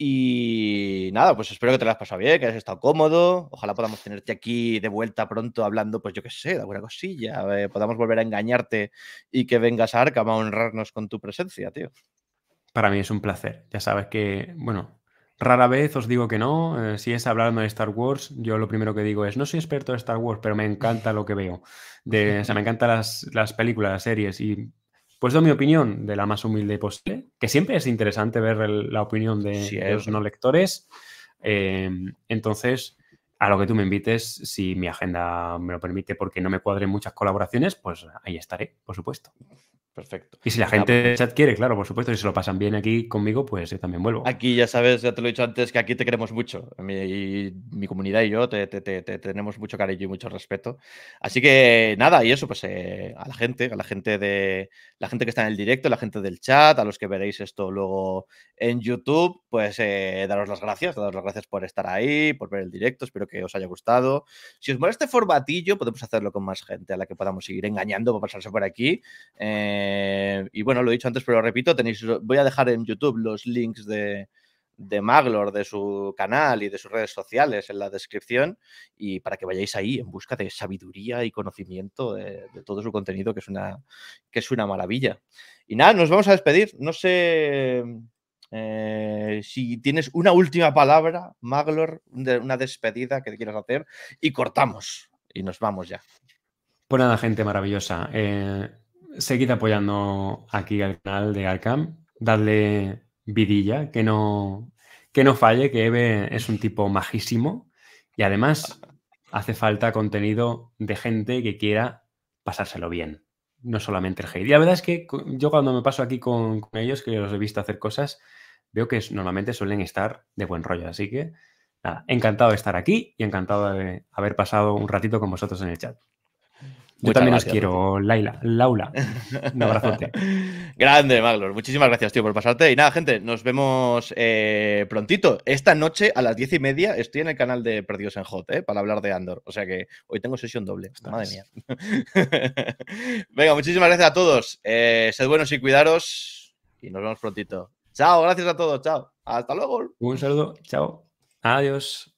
Y nada, pues espero que te lo has pasado bien, que hayas estado cómodo. Ojalá podamos tenerte aquí de vuelta pronto hablando, pues yo qué sé, de alguna cosilla. Eh, podamos volver a engañarte y que vengas a Arkham a honrarnos con tu presencia, tío. Para mí es un placer. Ya sabes que, bueno, rara vez os digo que no. Eh, si es hablando de Star Wars, yo lo primero que digo es, no soy experto de Star Wars, pero me encanta lo que veo. De, o sea, me encantan las, las películas, las series y pues doy mi opinión de la más humilde posible, que siempre es interesante ver la opinión de, los no lectores. Em, entonces, a lo que tú me invites, si mi agenda me lo permite, porque no me cuadren muchas colaboraciones, pues ahí estaré, por supuesto. Perfecto. Y si la pues gente pues del chat quiere, claro, por supuesto, si se lo pasan bien aquí conmigo, pues yo también vuelvo. Aquí ya sabes, ya te lo he dicho antes, que aquí te queremos mucho. Mi, mi comunidad y yo te, tenemos mucho cariño y mucho respeto. Así que nada, y eso, pues eh, a la gente, a la gente de la gente que está en el directo, la gente del chat, a los que veréis esto luego en YouTube, pues eh, daros las gracias, daros las gracias por estar ahí, por ver el directo. Espero que os haya gustado. Si os mola este formatillo, podemos hacerlo con más gente a la que podamos seguir engañando para pasarse por aquí. Eh, eh, y bueno, lo he dicho antes, pero lo repito, tenéis, voy a dejar en YouTube los links de, Maglor, de su canal y de sus redes sociales en la descripción y para que vayáis ahí en busca de sabiduría y conocimiento de, todo su contenido, que es, una, que es una maravilla. Y nada, nos vamos a despedir. No sé eh, si tienes una última palabra, Maglor, de una despedida que te quieras hacer y cortamos y nos vamos ya. Pues nada, gente maravillosa. Eh, seguid apoyando aquí al canal de Arkham, dadle vidilla, que no, que no falle, que Eve es un tipo majísimo y además hace falta contenido de gente que quiera pasárselo bien, no solamente el hate. Y la verdad es que yo cuando me paso aquí con, con ellos, que los he visto hacer cosas, veo que normalmente suelen estar de buen rollo, así que nada, encantado de estar aquí y encantado de haber pasado un ratito con vosotros en el chat. Yo también os quiero, Laila, Laula. Un abrazote. [laughs] Grande, Maglor. Muchísimas gracias, tío, por pasarte. Y nada, gente, nos vemos eh, prontito. Esta noche a las diez y media estoy en el canal de Perdidos en Hot, eh, para hablar de Andor. O sea que hoy tengo sesión doble. Madre mía. [laughs] Venga, muchísimas gracias a todos. Eh, sed buenos y cuidaros. Y nos vemos prontito. Chao, gracias a todos. Chao. Hasta luego. Un saludo. Chao. Adiós.